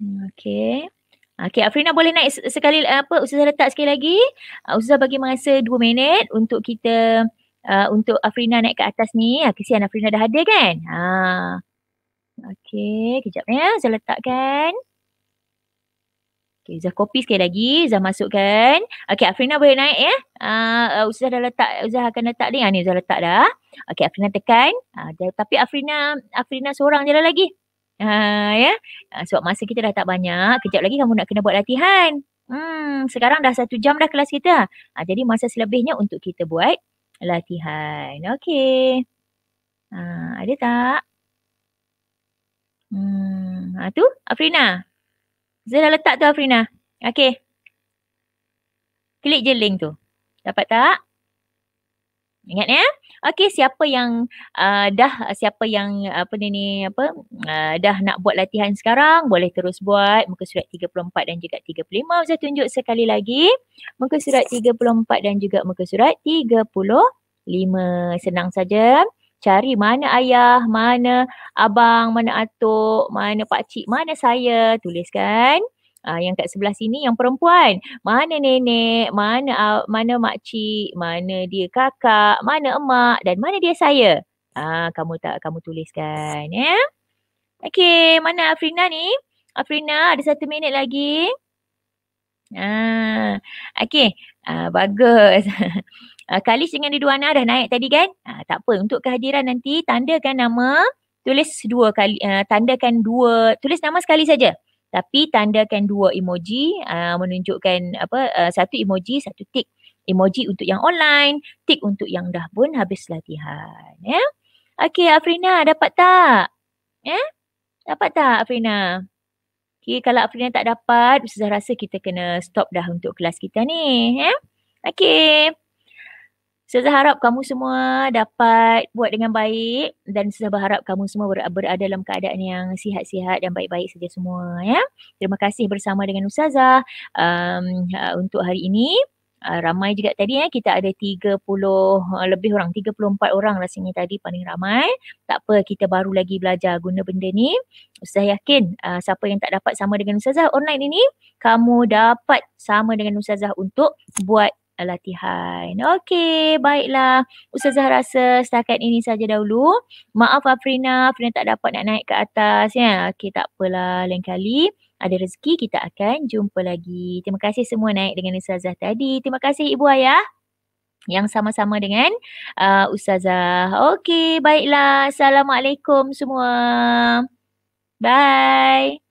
hmm okay. Okay, Afrina boleh naik sekali apa Ustazah letak sekali lagi. Ah, Ustazah bagi masa dua minit untuk kita uh, untuk Afrina naik ke atas ni. Ah, kesian Afrina dah ada kan? Ha. Okay, kejap ya. Saya letakkan. Okay, Zah copy sekali lagi. Zah masukkan. Okay, Afrina boleh naik ya. Ah, uh, Ustazah dah letak. Ustazah akan letak ni. Ha, ni Ustazah letak dah. Okay, Afrina tekan. Uh, ah, dah, tapi Afrina, Afrina seorang je lah lagi. Ha, ya. Yeah. Sebab masa kita dah tak banyak. Kejap lagi kamu nak kena buat latihan. Hmm, sekarang dah satu jam dah kelas kita. Ha, jadi masa selebihnya untuk kita buat latihan. Okay. Ha, ada tak? Hmm, ha, tu Afrina. Zain dah letak tu Afrina. Okay. Klik je link tu. Dapat tak? Ingat ya. Okay siapa yang uh, dah siapa yang apa ni ni apa uh, dah nak buat latihan sekarang boleh terus buat muka surat 34 dan juga 35. Saya tunjuk sekali lagi muka surat 34 dan juga muka surat 35. Senang saja cari mana ayah, mana abang, mana atuk, mana pakcik, mana saya. Tuliskan. Ah yang kat sebelah sini yang perempuan. Mana nenek, mana uh, mana makcik, mana dia kakak, mana emak dan mana dia saya. Ah, kamu tak kamu tuliskan ya. Yeah? Okey, mana Afrina ni? Afrina ada satu minit lagi. Ah, uh, okey. Uh, bagus. uh, Kalis dengan Ridwana dah naik tadi kan? Uh, tak apa untuk kehadiran nanti tandakan nama tulis dua kali uh, tandakan dua tulis nama sekali saja tapi tandakan dua emoji uh, menunjukkan apa uh, satu emoji satu tick emoji untuk yang online tick untuk yang dah pun habis latihan ya yeah? okey Afrina dapat tak ya yeah? dapat tak Afrina okey kalau Afrina tak dapat saya rasa kita kena stop dah untuk kelas kita ni ya yeah? okey saya harap kamu semua dapat buat dengan baik dan saya berharap kamu semua berada dalam keadaan yang sihat-sihat dan baik-baik saja semua ya. Terima kasih bersama dengan Ustazah um, uh, untuk hari ini. Uh, ramai juga tadi ya. Kita ada 30 uh, lebih orang, 34 orang rasanya tadi paling ramai. Tak apa kita baru lagi belajar guna benda ni. Ustazah yakin uh, siapa yang tak dapat sama dengan Ustazah online ini, kamu dapat sama dengan Ustazah untuk buat Eh, latihan. Okey, baiklah. Ustazah rasa setakat ini saja dahulu. Maaf Afrina, Afrina tak dapat nak naik ke atas ya. Okey, tak apalah lain kali ada rezeki kita akan jumpa lagi. Terima kasih semua naik dengan Ustazah tadi. Terima kasih ibu ayah yang sama-sama dengan uh, Ustazah. Okey, baiklah. Assalamualaikum semua. Bye.